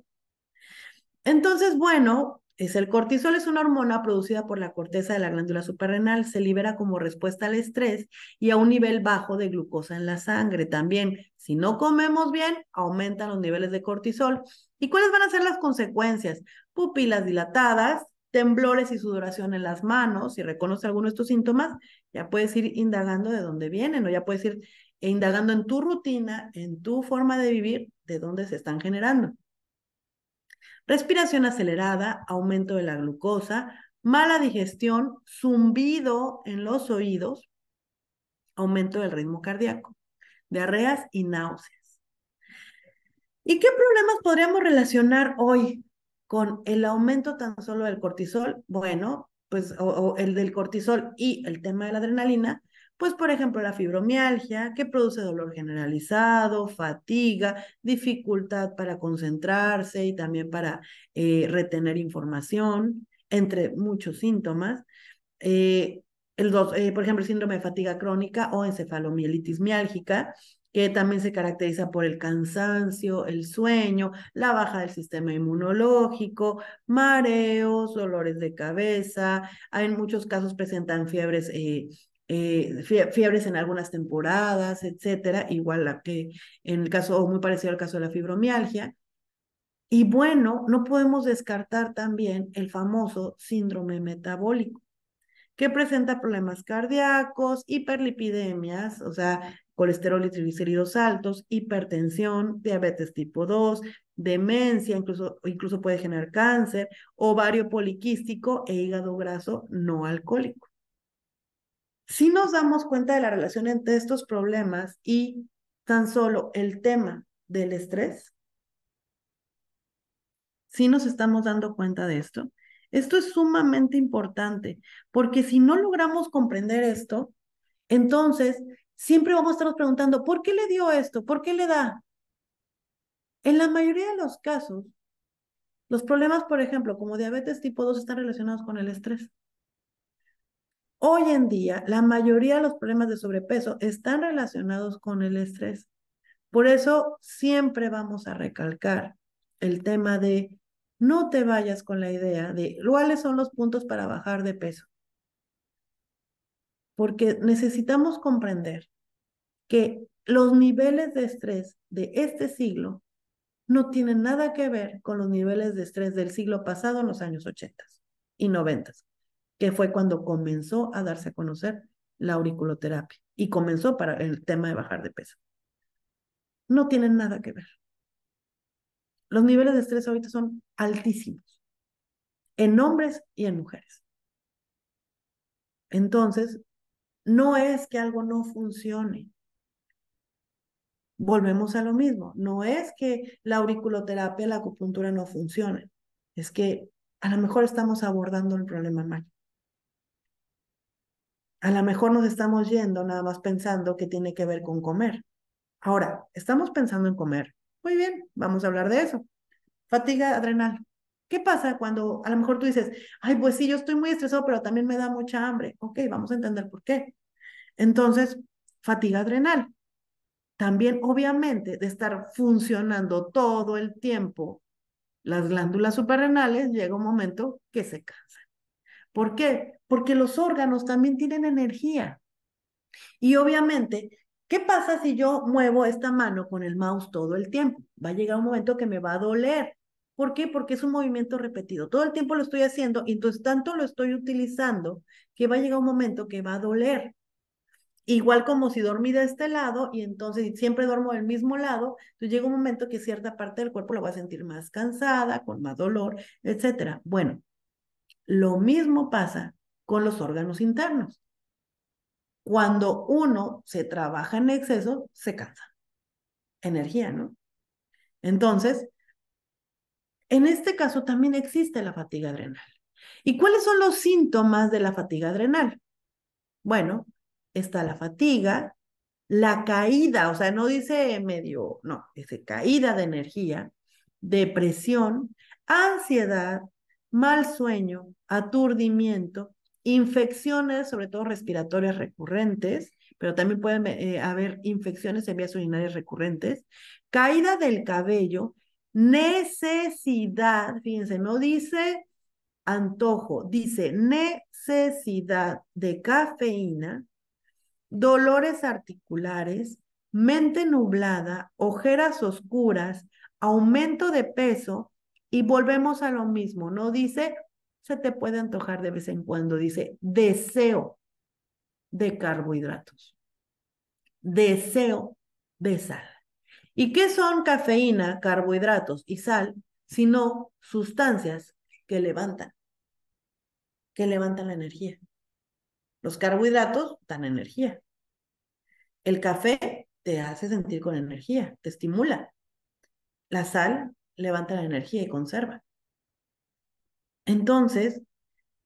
Entonces, bueno, el cortisol es una hormona producida por la corteza de la glándula suprarrenal, se libera como respuesta al estrés y a un nivel bajo de glucosa en la sangre. También, si no comemos bien, aumentan los niveles de cortisol. ¿Y cuáles van a ser las consecuencias? Pupilas dilatadas, temblores y sudoración en las manos, si reconoce alguno de estos síntomas, ya puedes ir indagando de dónde vienen o ya puedes ir indagando en tu rutina, en tu forma de vivir, de dónde se están generando respiración acelerada, aumento de la glucosa, mala digestión, zumbido en los oídos, aumento del ritmo cardíaco, diarreas y náuseas. ¿Y qué problemas podríamos relacionar hoy con el aumento tan solo del cortisol? Bueno, pues el del cortisol y el tema de la adrenalina, pues por ejemplo la fibromialgia, que produce dolor generalizado, fatiga, dificultad para concentrarse y también para eh, retener información, entre muchos síntomas. Eh, el eh, por ejemplo, el síndrome de fatiga crónica o encefalomielitis miálgica, que también se caracteriza por el cansancio, el sueño, la baja del sistema inmunológico, mareos, dolores de cabeza. En muchos casos presentan fiebres eh, fiebres en algunas temporadas, etcétera, igual la que en el caso, muy parecido al caso de la fibromialgia. Y bueno, no podemos descartar también el famoso síndrome metabólico, que presenta problemas cardíacos, hiperlipidemias, o sea, colesterol y triglicéridos altos, hipertensión, diabetes tipo 2, demencia, incluso, incluso puede generar cáncer, ovario poliquístico e hígado graso no alcohólico si nos damos cuenta de la relación entre estos problemas y tan solo el tema del estrés, si nos estamos dando cuenta de esto, esto es sumamente importante, porque si no logramos comprender esto, entonces siempre vamos a estarnos preguntando, ¿por qué le dio esto? ¿Por qué le da? En la mayoría de los casos, los problemas, por ejemplo, como diabetes tipo 2, están relacionados con el estrés. Hoy en día, la mayoría de los problemas de sobrepeso están relacionados con el estrés. Por eso siempre vamos a recalcar el tema de no te vayas con la idea de cuáles son los puntos para bajar de peso. Porque necesitamos comprender que los niveles de estrés de este siglo no tienen nada que ver con los niveles de estrés del siglo pasado en los años 80 y 90 que fue cuando comenzó a darse a conocer la auriculoterapia y comenzó para el tema de bajar de peso. No tienen nada que ver. Los niveles de estrés ahorita son altísimos en hombres y en mujeres. Entonces, no es que algo no funcione. Volvemos a lo mismo. No es que la auriculoterapia, la acupuntura no funcione. Es que a lo mejor estamos abordando el problema mal a lo mejor nos estamos yendo nada más pensando que tiene que ver con comer. Ahora, estamos pensando en comer. Muy bien, vamos a hablar de eso. Fatiga adrenal. ¿Qué pasa cuando a lo mejor tú dices, ay, pues sí, yo estoy muy estresado, pero también me da mucha hambre? Ok, vamos a entender por qué. Entonces, fatiga adrenal. También, obviamente, de estar funcionando todo el tiempo las glándulas suprarrenales, llega un momento que se cansan. ¿Por qué? porque los órganos también tienen energía. Y obviamente, ¿qué pasa si yo muevo esta mano con el mouse todo el tiempo? Va a llegar un momento que me va a doler. ¿Por qué? Porque es un movimiento repetido. Todo el tiempo lo estoy haciendo, y entonces tanto lo estoy utilizando que va a llegar un momento que va a doler. Igual como si dormí de este lado y entonces siempre duermo del mismo lado, entonces llega un momento que cierta parte del cuerpo la va a sentir más cansada, con más dolor, etcétera. Bueno, lo mismo pasa con los órganos internos. Cuando uno se trabaja en exceso, se cansa. Energía, ¿no? Entonces, en este caso también existe la fatiga adrenal. ¿Y cuáles son los síntomas de la fatiga adrenal? Bueno, está la fatiga, la caída, o sea, no dice medio, no, dice caída de energía, depresión, ansiedad, mal sueño, aturdimiento, infecciones, sobre todo respiratorias recurrentes, pero también pueden eh, haber infecciones en vías urinarias recurrentes, caída del cabello, necesidad, fíjense, no dice antojo, dice necesidad de cafeína, dolores articulares, mente nublada, ojeras oscuras, aumento de peso y volvemos a lo mismo, no dice se te puede antojar de vez en cuando, dice, deseo de carbohidratos, deseo de sal. ¿Y qué son cafeína, carbohidratos y sal? Sino sustancias que levantan, que levantan la energía. Los carbohidratos dan energía. El café te hace sentir con energía, te estimula. La sal levanta la energía y conserva. Entonces,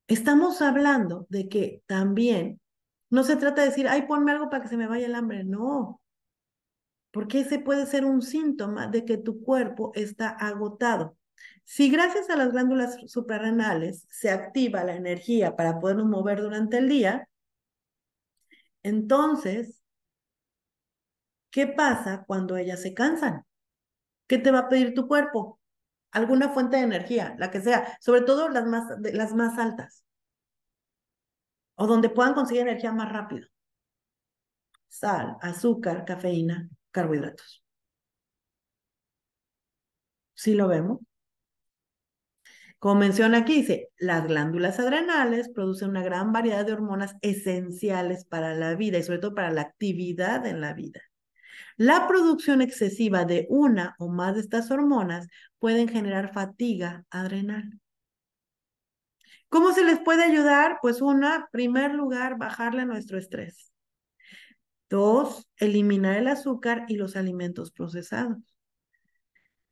estamos hablando de que también no se trata de decir, ay, ponme algo para que se me vaya el hambre. No, porque ese puede ser un síntoma de que tu cuerpo está agotado. Si gracias a las glándulas suprarrenales se activa la energía para podernos mover durante el día, entonces, ¿qué pasa cuando ellas se cansan? ¿Qué te va a pedir tu cuerpo? alguna fuente de energía, la que sea, sobre todo las más, las más altas, o donde puedan conseguir energía más rápido. Sal, azúcar, cafeína, carbohidratos. ¿Sí lo vemos? Como menciona aquí, dice, las glándulas adrenales producen una gran variedad de hormonas esenciales para la vida y sobre todo para la actividad en la vida. La producción excesiva de una o más de estas hormonas pueden generar fatiga adrenal. ¿Cómo se les puede ayudar? Pues una, primer lugar, bajarle nuestro estrés. Dos, eliminar el azúcar y los alimentos procesados.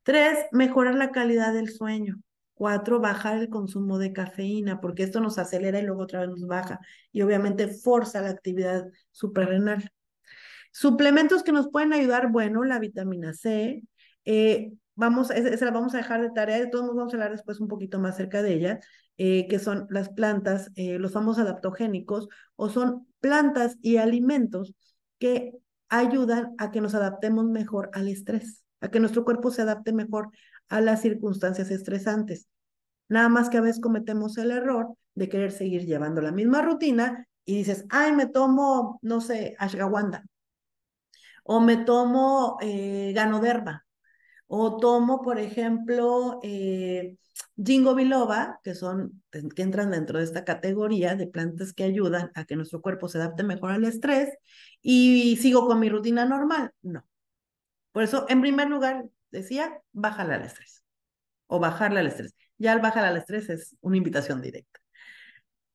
Tres, mejorar la calidad del sueño. Cuatro, bajar el consumo de cafeína, porque esto nos acelera y luego otra vez nos baja y obviamente forza la actividad suprarrenal. Suplementos que nos pueden ayudar, bueno, la vitamina C. Eh, vamos, esa la vamos a dejar de tarea, de todos vamos a hablar después un poquito más acerca de ella, eh, que son las plantas, eh, los famosos adaptogénicos, o son plantas y alimentos que ayudan a que nos adaptemos mejor al estrés, a que nuestro cuerpo se adapte mejor a las circunstancias estresantes. Nada más que a veces cometemos el error de querer seguir llevando la misma rutina y dices, ay, me tomo, no sé, ashgawanda, o me tomo eh, ganoderma. O tomo, por ejemplo, eh, Jingo biloba, que son, que entran dentro de esta categoría de plantas que ayudan a que nuestro cuerpo se adapte mejor al estrés y, sigo con mi rutina normal. No. Por eso, en primer lugar, decía, bájale al estrés o bajarle al estrés. Ya al bajar al estrés es una invitación directa.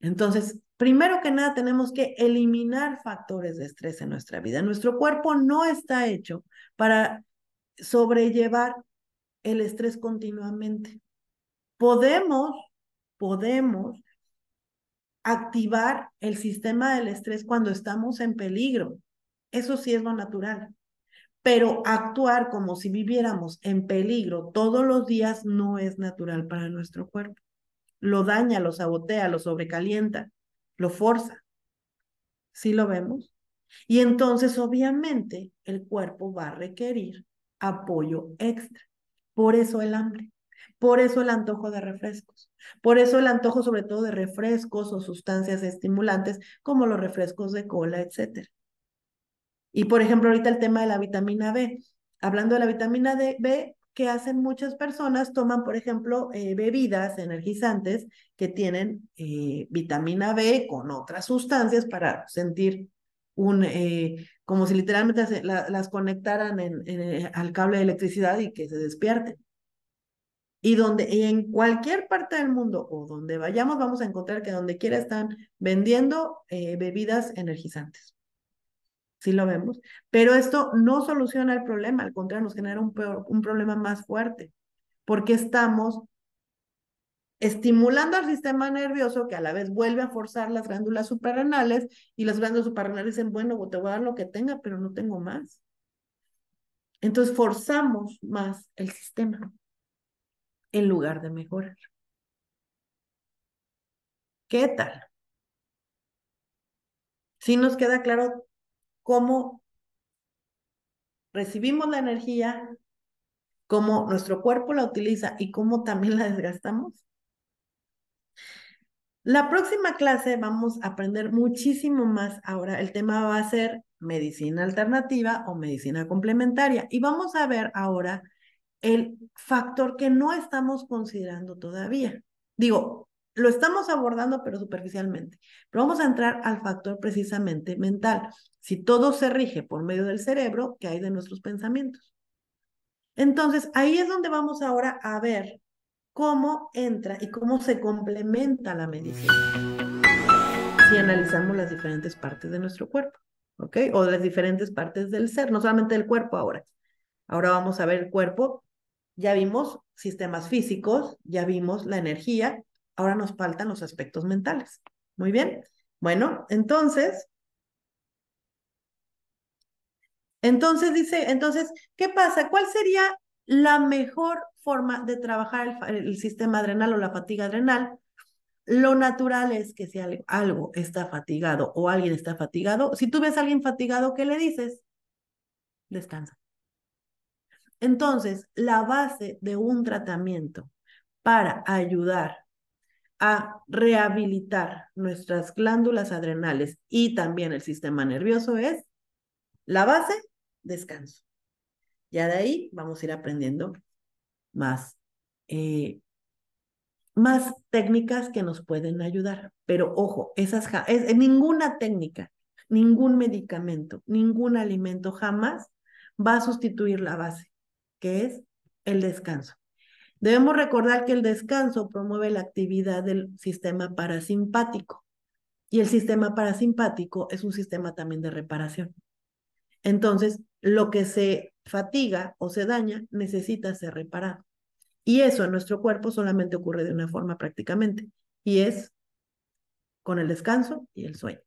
Entonces, Primero que nada, tenemos que eliminar factores de estrés en nuestra vida. Nuestro cuerpo no está hecho para sobrellevar el estrés continuamente. Podemos, podemos activar el sistema del estrés cuando estamos en peligro. Eso sí es lo natural. Pero actuar como si viviéramos en peligro todos los días no es natural para nuestro cuerpo. Lo daña, lo sabotea, lo sobrecalienta lo forza. ¿Sí lo vemos? Y entonces, obviamente, el cuerpo va a requerir apoyo extra. Por eso el hambre, por eso el antojo de refrescos, por eso el antojo sobre todo de refrescos o sustancias estimulantes como los refrescos de cola, etc. Y por ejemplo, ahorita el tema de la vitamina B. Hablando de la vitamina B, que hacen muchas personas, toman, por ejemplo, eh, bebidas energizantes que tienen eh, vitamina B con otras sustancias para sentir un, eh, como si literalmente las conectaran al cable de electricidad y que se despierten. Y donde y en cualquier parte del mundo o donde vayamos, vamos a encontrar que donde quiera están vendiendo bebidas energizantes sí lo vemos, pero esto no soluciona el problema, al contrario, nos genera un, peor, un problema más fuerte, porque estamos estimulando al sistema nervioso que a la vez vuelve a forzar las glándulas suprarrenales y las glándulas suprarrenales dicen, bueno, te voy a dar lo que tenga, pero no tengo más. Entonces forzamos más el sistema en lugar de mejorar. ¿Qué tal? Si nos queda claro cómo recibimos la energía, cómo nuestro cuerpo la utiliza y cómo también la desgastamos. La próxima clase vamos a aprender muchísimo más ahora. El tema va a ser medicina alternativa o medicina complementaria y vamos a ver ahora el factor que no estamos considerando todavía. Digo, lo estamos abordando, pero superficialmente. Pero vamos a entrar al factor precisamente mental. Si todo se rige por medio del cerebro, ¿qué hay de nuestros pensamientos? Entonces, ahí es donde vamos ahora a ver cómo entra y cómo se complementa la medicina. Si analizamos las diferentes partes de nuestro cuerpo, ¿ok? O las diferentes partes del ser, no solamente del cuerpo ahora. Ahora vamos a ver el cuerpo. Ya vimos sistemas físicos, ya vimos la energía, Ahora nos faltan los aspectos mentales. Muy bien. Bueno, entonces, entonces dice, entonces, ¿qué pasa? ¿Cuál sería la mejor forma de trabajar el, sistema adrenal o la fatiga adrenal? Lo natural es que si algo está fatigado o alguien está fatigado, si tú ves a alguien fatigado, ¿qué le dices? Descansa. Entonces, la base de un tratamiento para ayudar a rehabilitar nuestras glándulas adrenales y también el sistema nervioso es la base, descanso. Ya de ahí vamos a ir aprendiendo más, eh, más técnicas que nos pueden ayudar. Pero ojo, esas es, eh, ninguna técnica, ningún medicamento, ningún alimento jamás va a sustituir la base, que es el descanso. Debemos recordar que el descanso promueve la actividad del sistema parasimpático y el sistema parasimpático es un sistema también de reparación. Entonces, lo que se fatiga o se daña necesita ser reparado. Y eso en nuestro cuerpo solamente ocurre de una forma prácticamente, y es con el descanso y el sueño.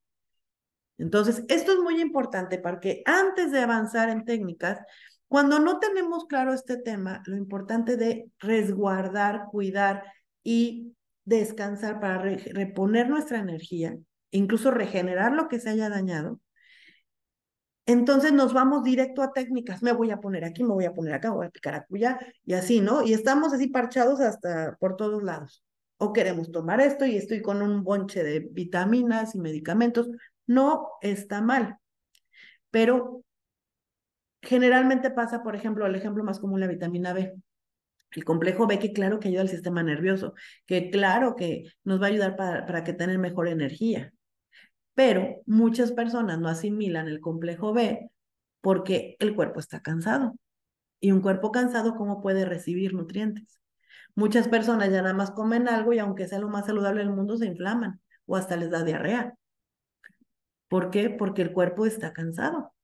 Entonces, esto es muy importante porque antes de avanzar en técnicas, cuando no tenemos claro este tema, lo importante de resguardar, cuidar y descansar para reponer nuestra energía, e incluso regenerar lo que se haya dañado, entonces nos vamos directo a técnicas. Me voy a poner aquí, me voy a poner acá, voy a picar acullá y así, ¿no? Y estamos así parchados hasta por todos lados. O queremos tomar esto y estoy con un bonche de vitaminas y medicamentos. No está mal, pero Generalmente pasa, por ejemplo, el ejemplo más común, la vitamina B. El complejo B que claro que ayuda al sistema nervioso, que claro que nos va a ayudar para, que tener mejor energía. Pero muchas personas no asimilan el complejo B porque el cuerpo está cansado. Y un cuerpo cansado, ¿cómo puede recibir nutrientes? Muchas personas ya nada más comen algo y aunque sea lo más saludable del mundo, se inflaman o hasta les da diarrea. ¿Por qué? Porque el cuerpo está cansado.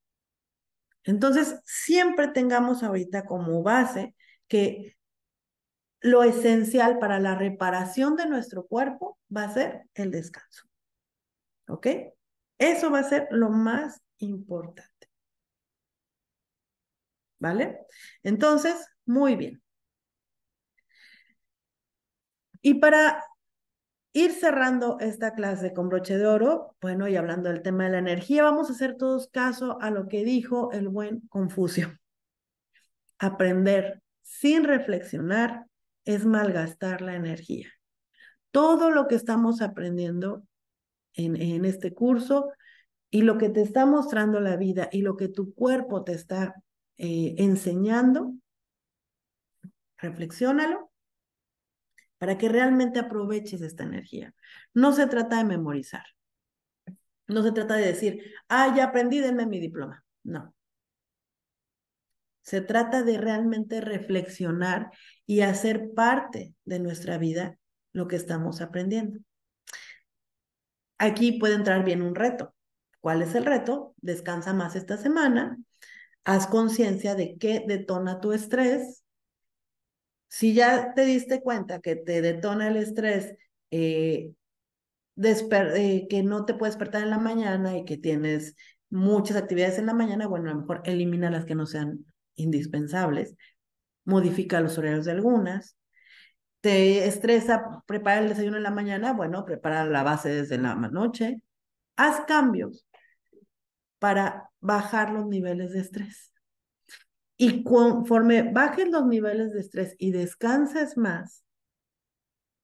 Entonces, siempre tengamos ahorita como base que lo esencial para la reparación de nuestro cuerpo va a ser el descanso. ¿Ok? Eso va a ser lo más importante. ¿Vale? Entonces, muy bien. Y para ir cerrando esta clase con broche de oro, bueno, y hablando del tema de la energía, vamos a hacer todos caso a lo que dijo el buen Confucio. Aprender sin reflexionar es malgastar la energía. Todo lo que estamos aprendiendo en, este curso y lo que te está mostrando la vida y lo que tu cuerpo te está eh, enseñando, reflexiónalo para que realmente aproveches esta energía. No se trata de memorizar. No se trata de decir, ah, ya aprendí, denme mi diploma. No. Se trata de realmente reflexionar y hacer parte de nuestra vida lo que estamos aprendiendo. Aquí puede entrar bien un reto. ¿Cuál es el reto? Descansa más esta semana. Haz conciencia de qué detona tu estrés, si ya te diste cuenta que te detona el estrés, eh, eh, que no te puedes despertar en la mañana y que tienes muchas actividades en la mañana, bueno, a lo mejor elimina las que no sean indispensables, modifica los horarios de algunas, te estresa preparar el desayuno en la mañana, bueno, prepara la base desde la noche. Haz cambios para bajar los niveles de estrés. Y conforme bajes los niveles de estrés y descanses más,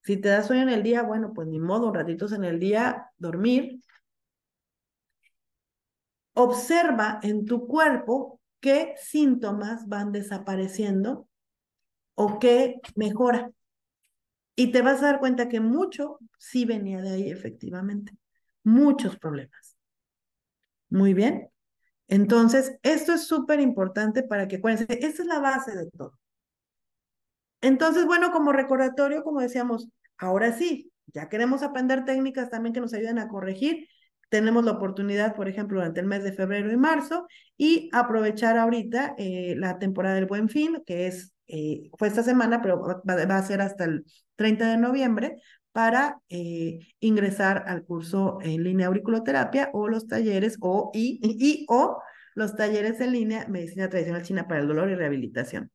si te das sueño en el día, bueno, pues ni modo, ratitos en el día, dormir. Observa en tu cuerpo qué síntomas van desapareciendo o qué mejora. Y te vas a dar cuenta que mucho sí venía de ahí, efectivamente. Muchos problemas. Muy bien. Entonces, esto es súper importante para que acuérdense, esta es la base de todo. Entonces, bueno, como recordatorio, como decíamos, ahora sí, ya queremos aprender técnicas también que nos ayuden a corregir. Tenemos la oportunidad, por ejemplo, durante el mes de febrero y marzo, y aprovechar ahorita eh, la temporada del Buen Fin, que es, eh, fue esta semana, pero va, a ser hasta el 30 de noviembre, para eh, ingresar al curso en línea auriculoterapia o los talleres o y, y, o los talleres en línea medicina tradicional china para el dolor y rehabilitación.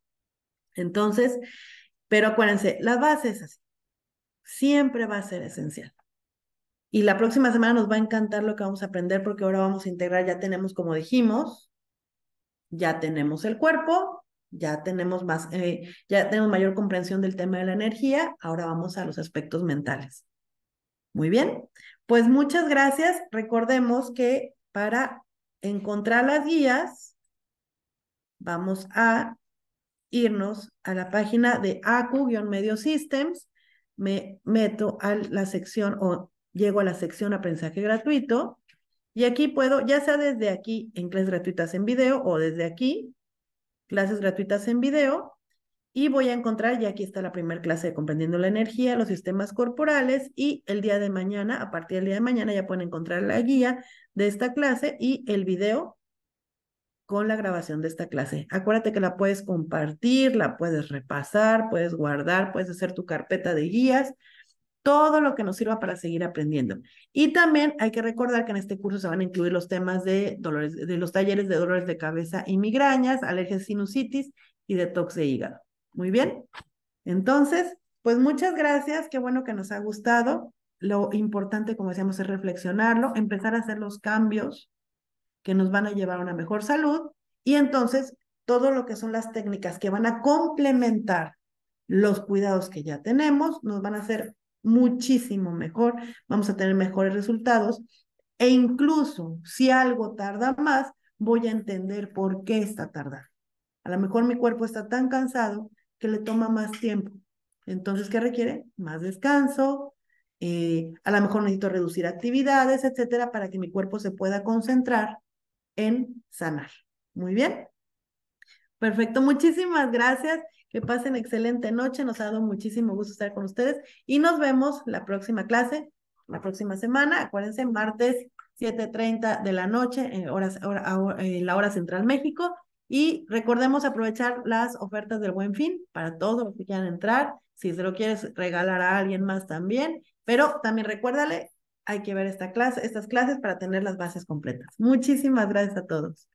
Entonces, pero acuérdense, la base es así. Siempre va a ser esencial. Y la próxima semana nos va a encantar lo que vamos a aprender porque ahora vamos a integrar, ya tenemos, como dijimos, ya tenemos el cuerpo, ya tenemos más, eh, ya tenemos mayor comprensión del tema de la energía, ahora vamos a los aspectos mentales. Muy bien, pues muchas gracias. Recordemos que para encontrar las guías, vamos a irnos a la página de ACU-Medio Systems, me meto a la sección o llego a la sección aprendizaje gratuito y aquí puedo, ya sea desde aquí en clases gratuitas en video o desde aquí, clases gratuitas en video y voy a encontrar, ya aquí está la primera clase de Comprendiendo la Energía, los sistemas corporales y el día de mañana, a partir del día de mañana ya pueden encontrar la guía de esta clase y el video con la grabación de esta clase. Acuérdate que la puedes compartir, la puedes repasar, puedes guardar, puedes hacer tu carpeta de guías todo lo que nos sirva para seguir aprendiendo. Y también hay que recordar que en este curso se van a incluir los temas de dolores, de los talleres de dolores de cabeza y migrañas, alergias, sinusitis y detox de hígado. Muy bien. Entonces, pues muchas gracias. Qué bueno que nos ha gustado. Lo importante, como decíamos, es reflexionarlo, empezar a hacer los cambios que nos van a llevar a una mejor salud y entonces todo lo que son las técnicas que van a complementar los cuidados que ya tenemos nos van a hacer muchísimo mejor, vamos a tener mejores resultados e incluso si algo tarda más, voy a entender por qué está tardando. A lo mejor mi cuerpo está tan cansado que le toma más tiempo. Entonces, ¿qué requiere? Más descanso, eh, a lo mejor necesito reducir actividades, etcétera, para que mi cuerpo se pueda concentrar en sanar. Muy bien. Perfecto, muchísimas gracias. Que pasen excelente noche. Nos ha dado muchísimo gusto estar con ustedes y nos vemos la próxima clase, la próxima semana. Acuérdense, martes 7.30 de la noche, en la hora central México. Y recordemos aprovechar las ofertas del buen fin para todos los que quieran entrar. Si se lo quieres regalar a alguien más también. Pero también recuérdale, hay que ver esta clase, estas clases para tener las bases completas. Muchísimas gracias a todos.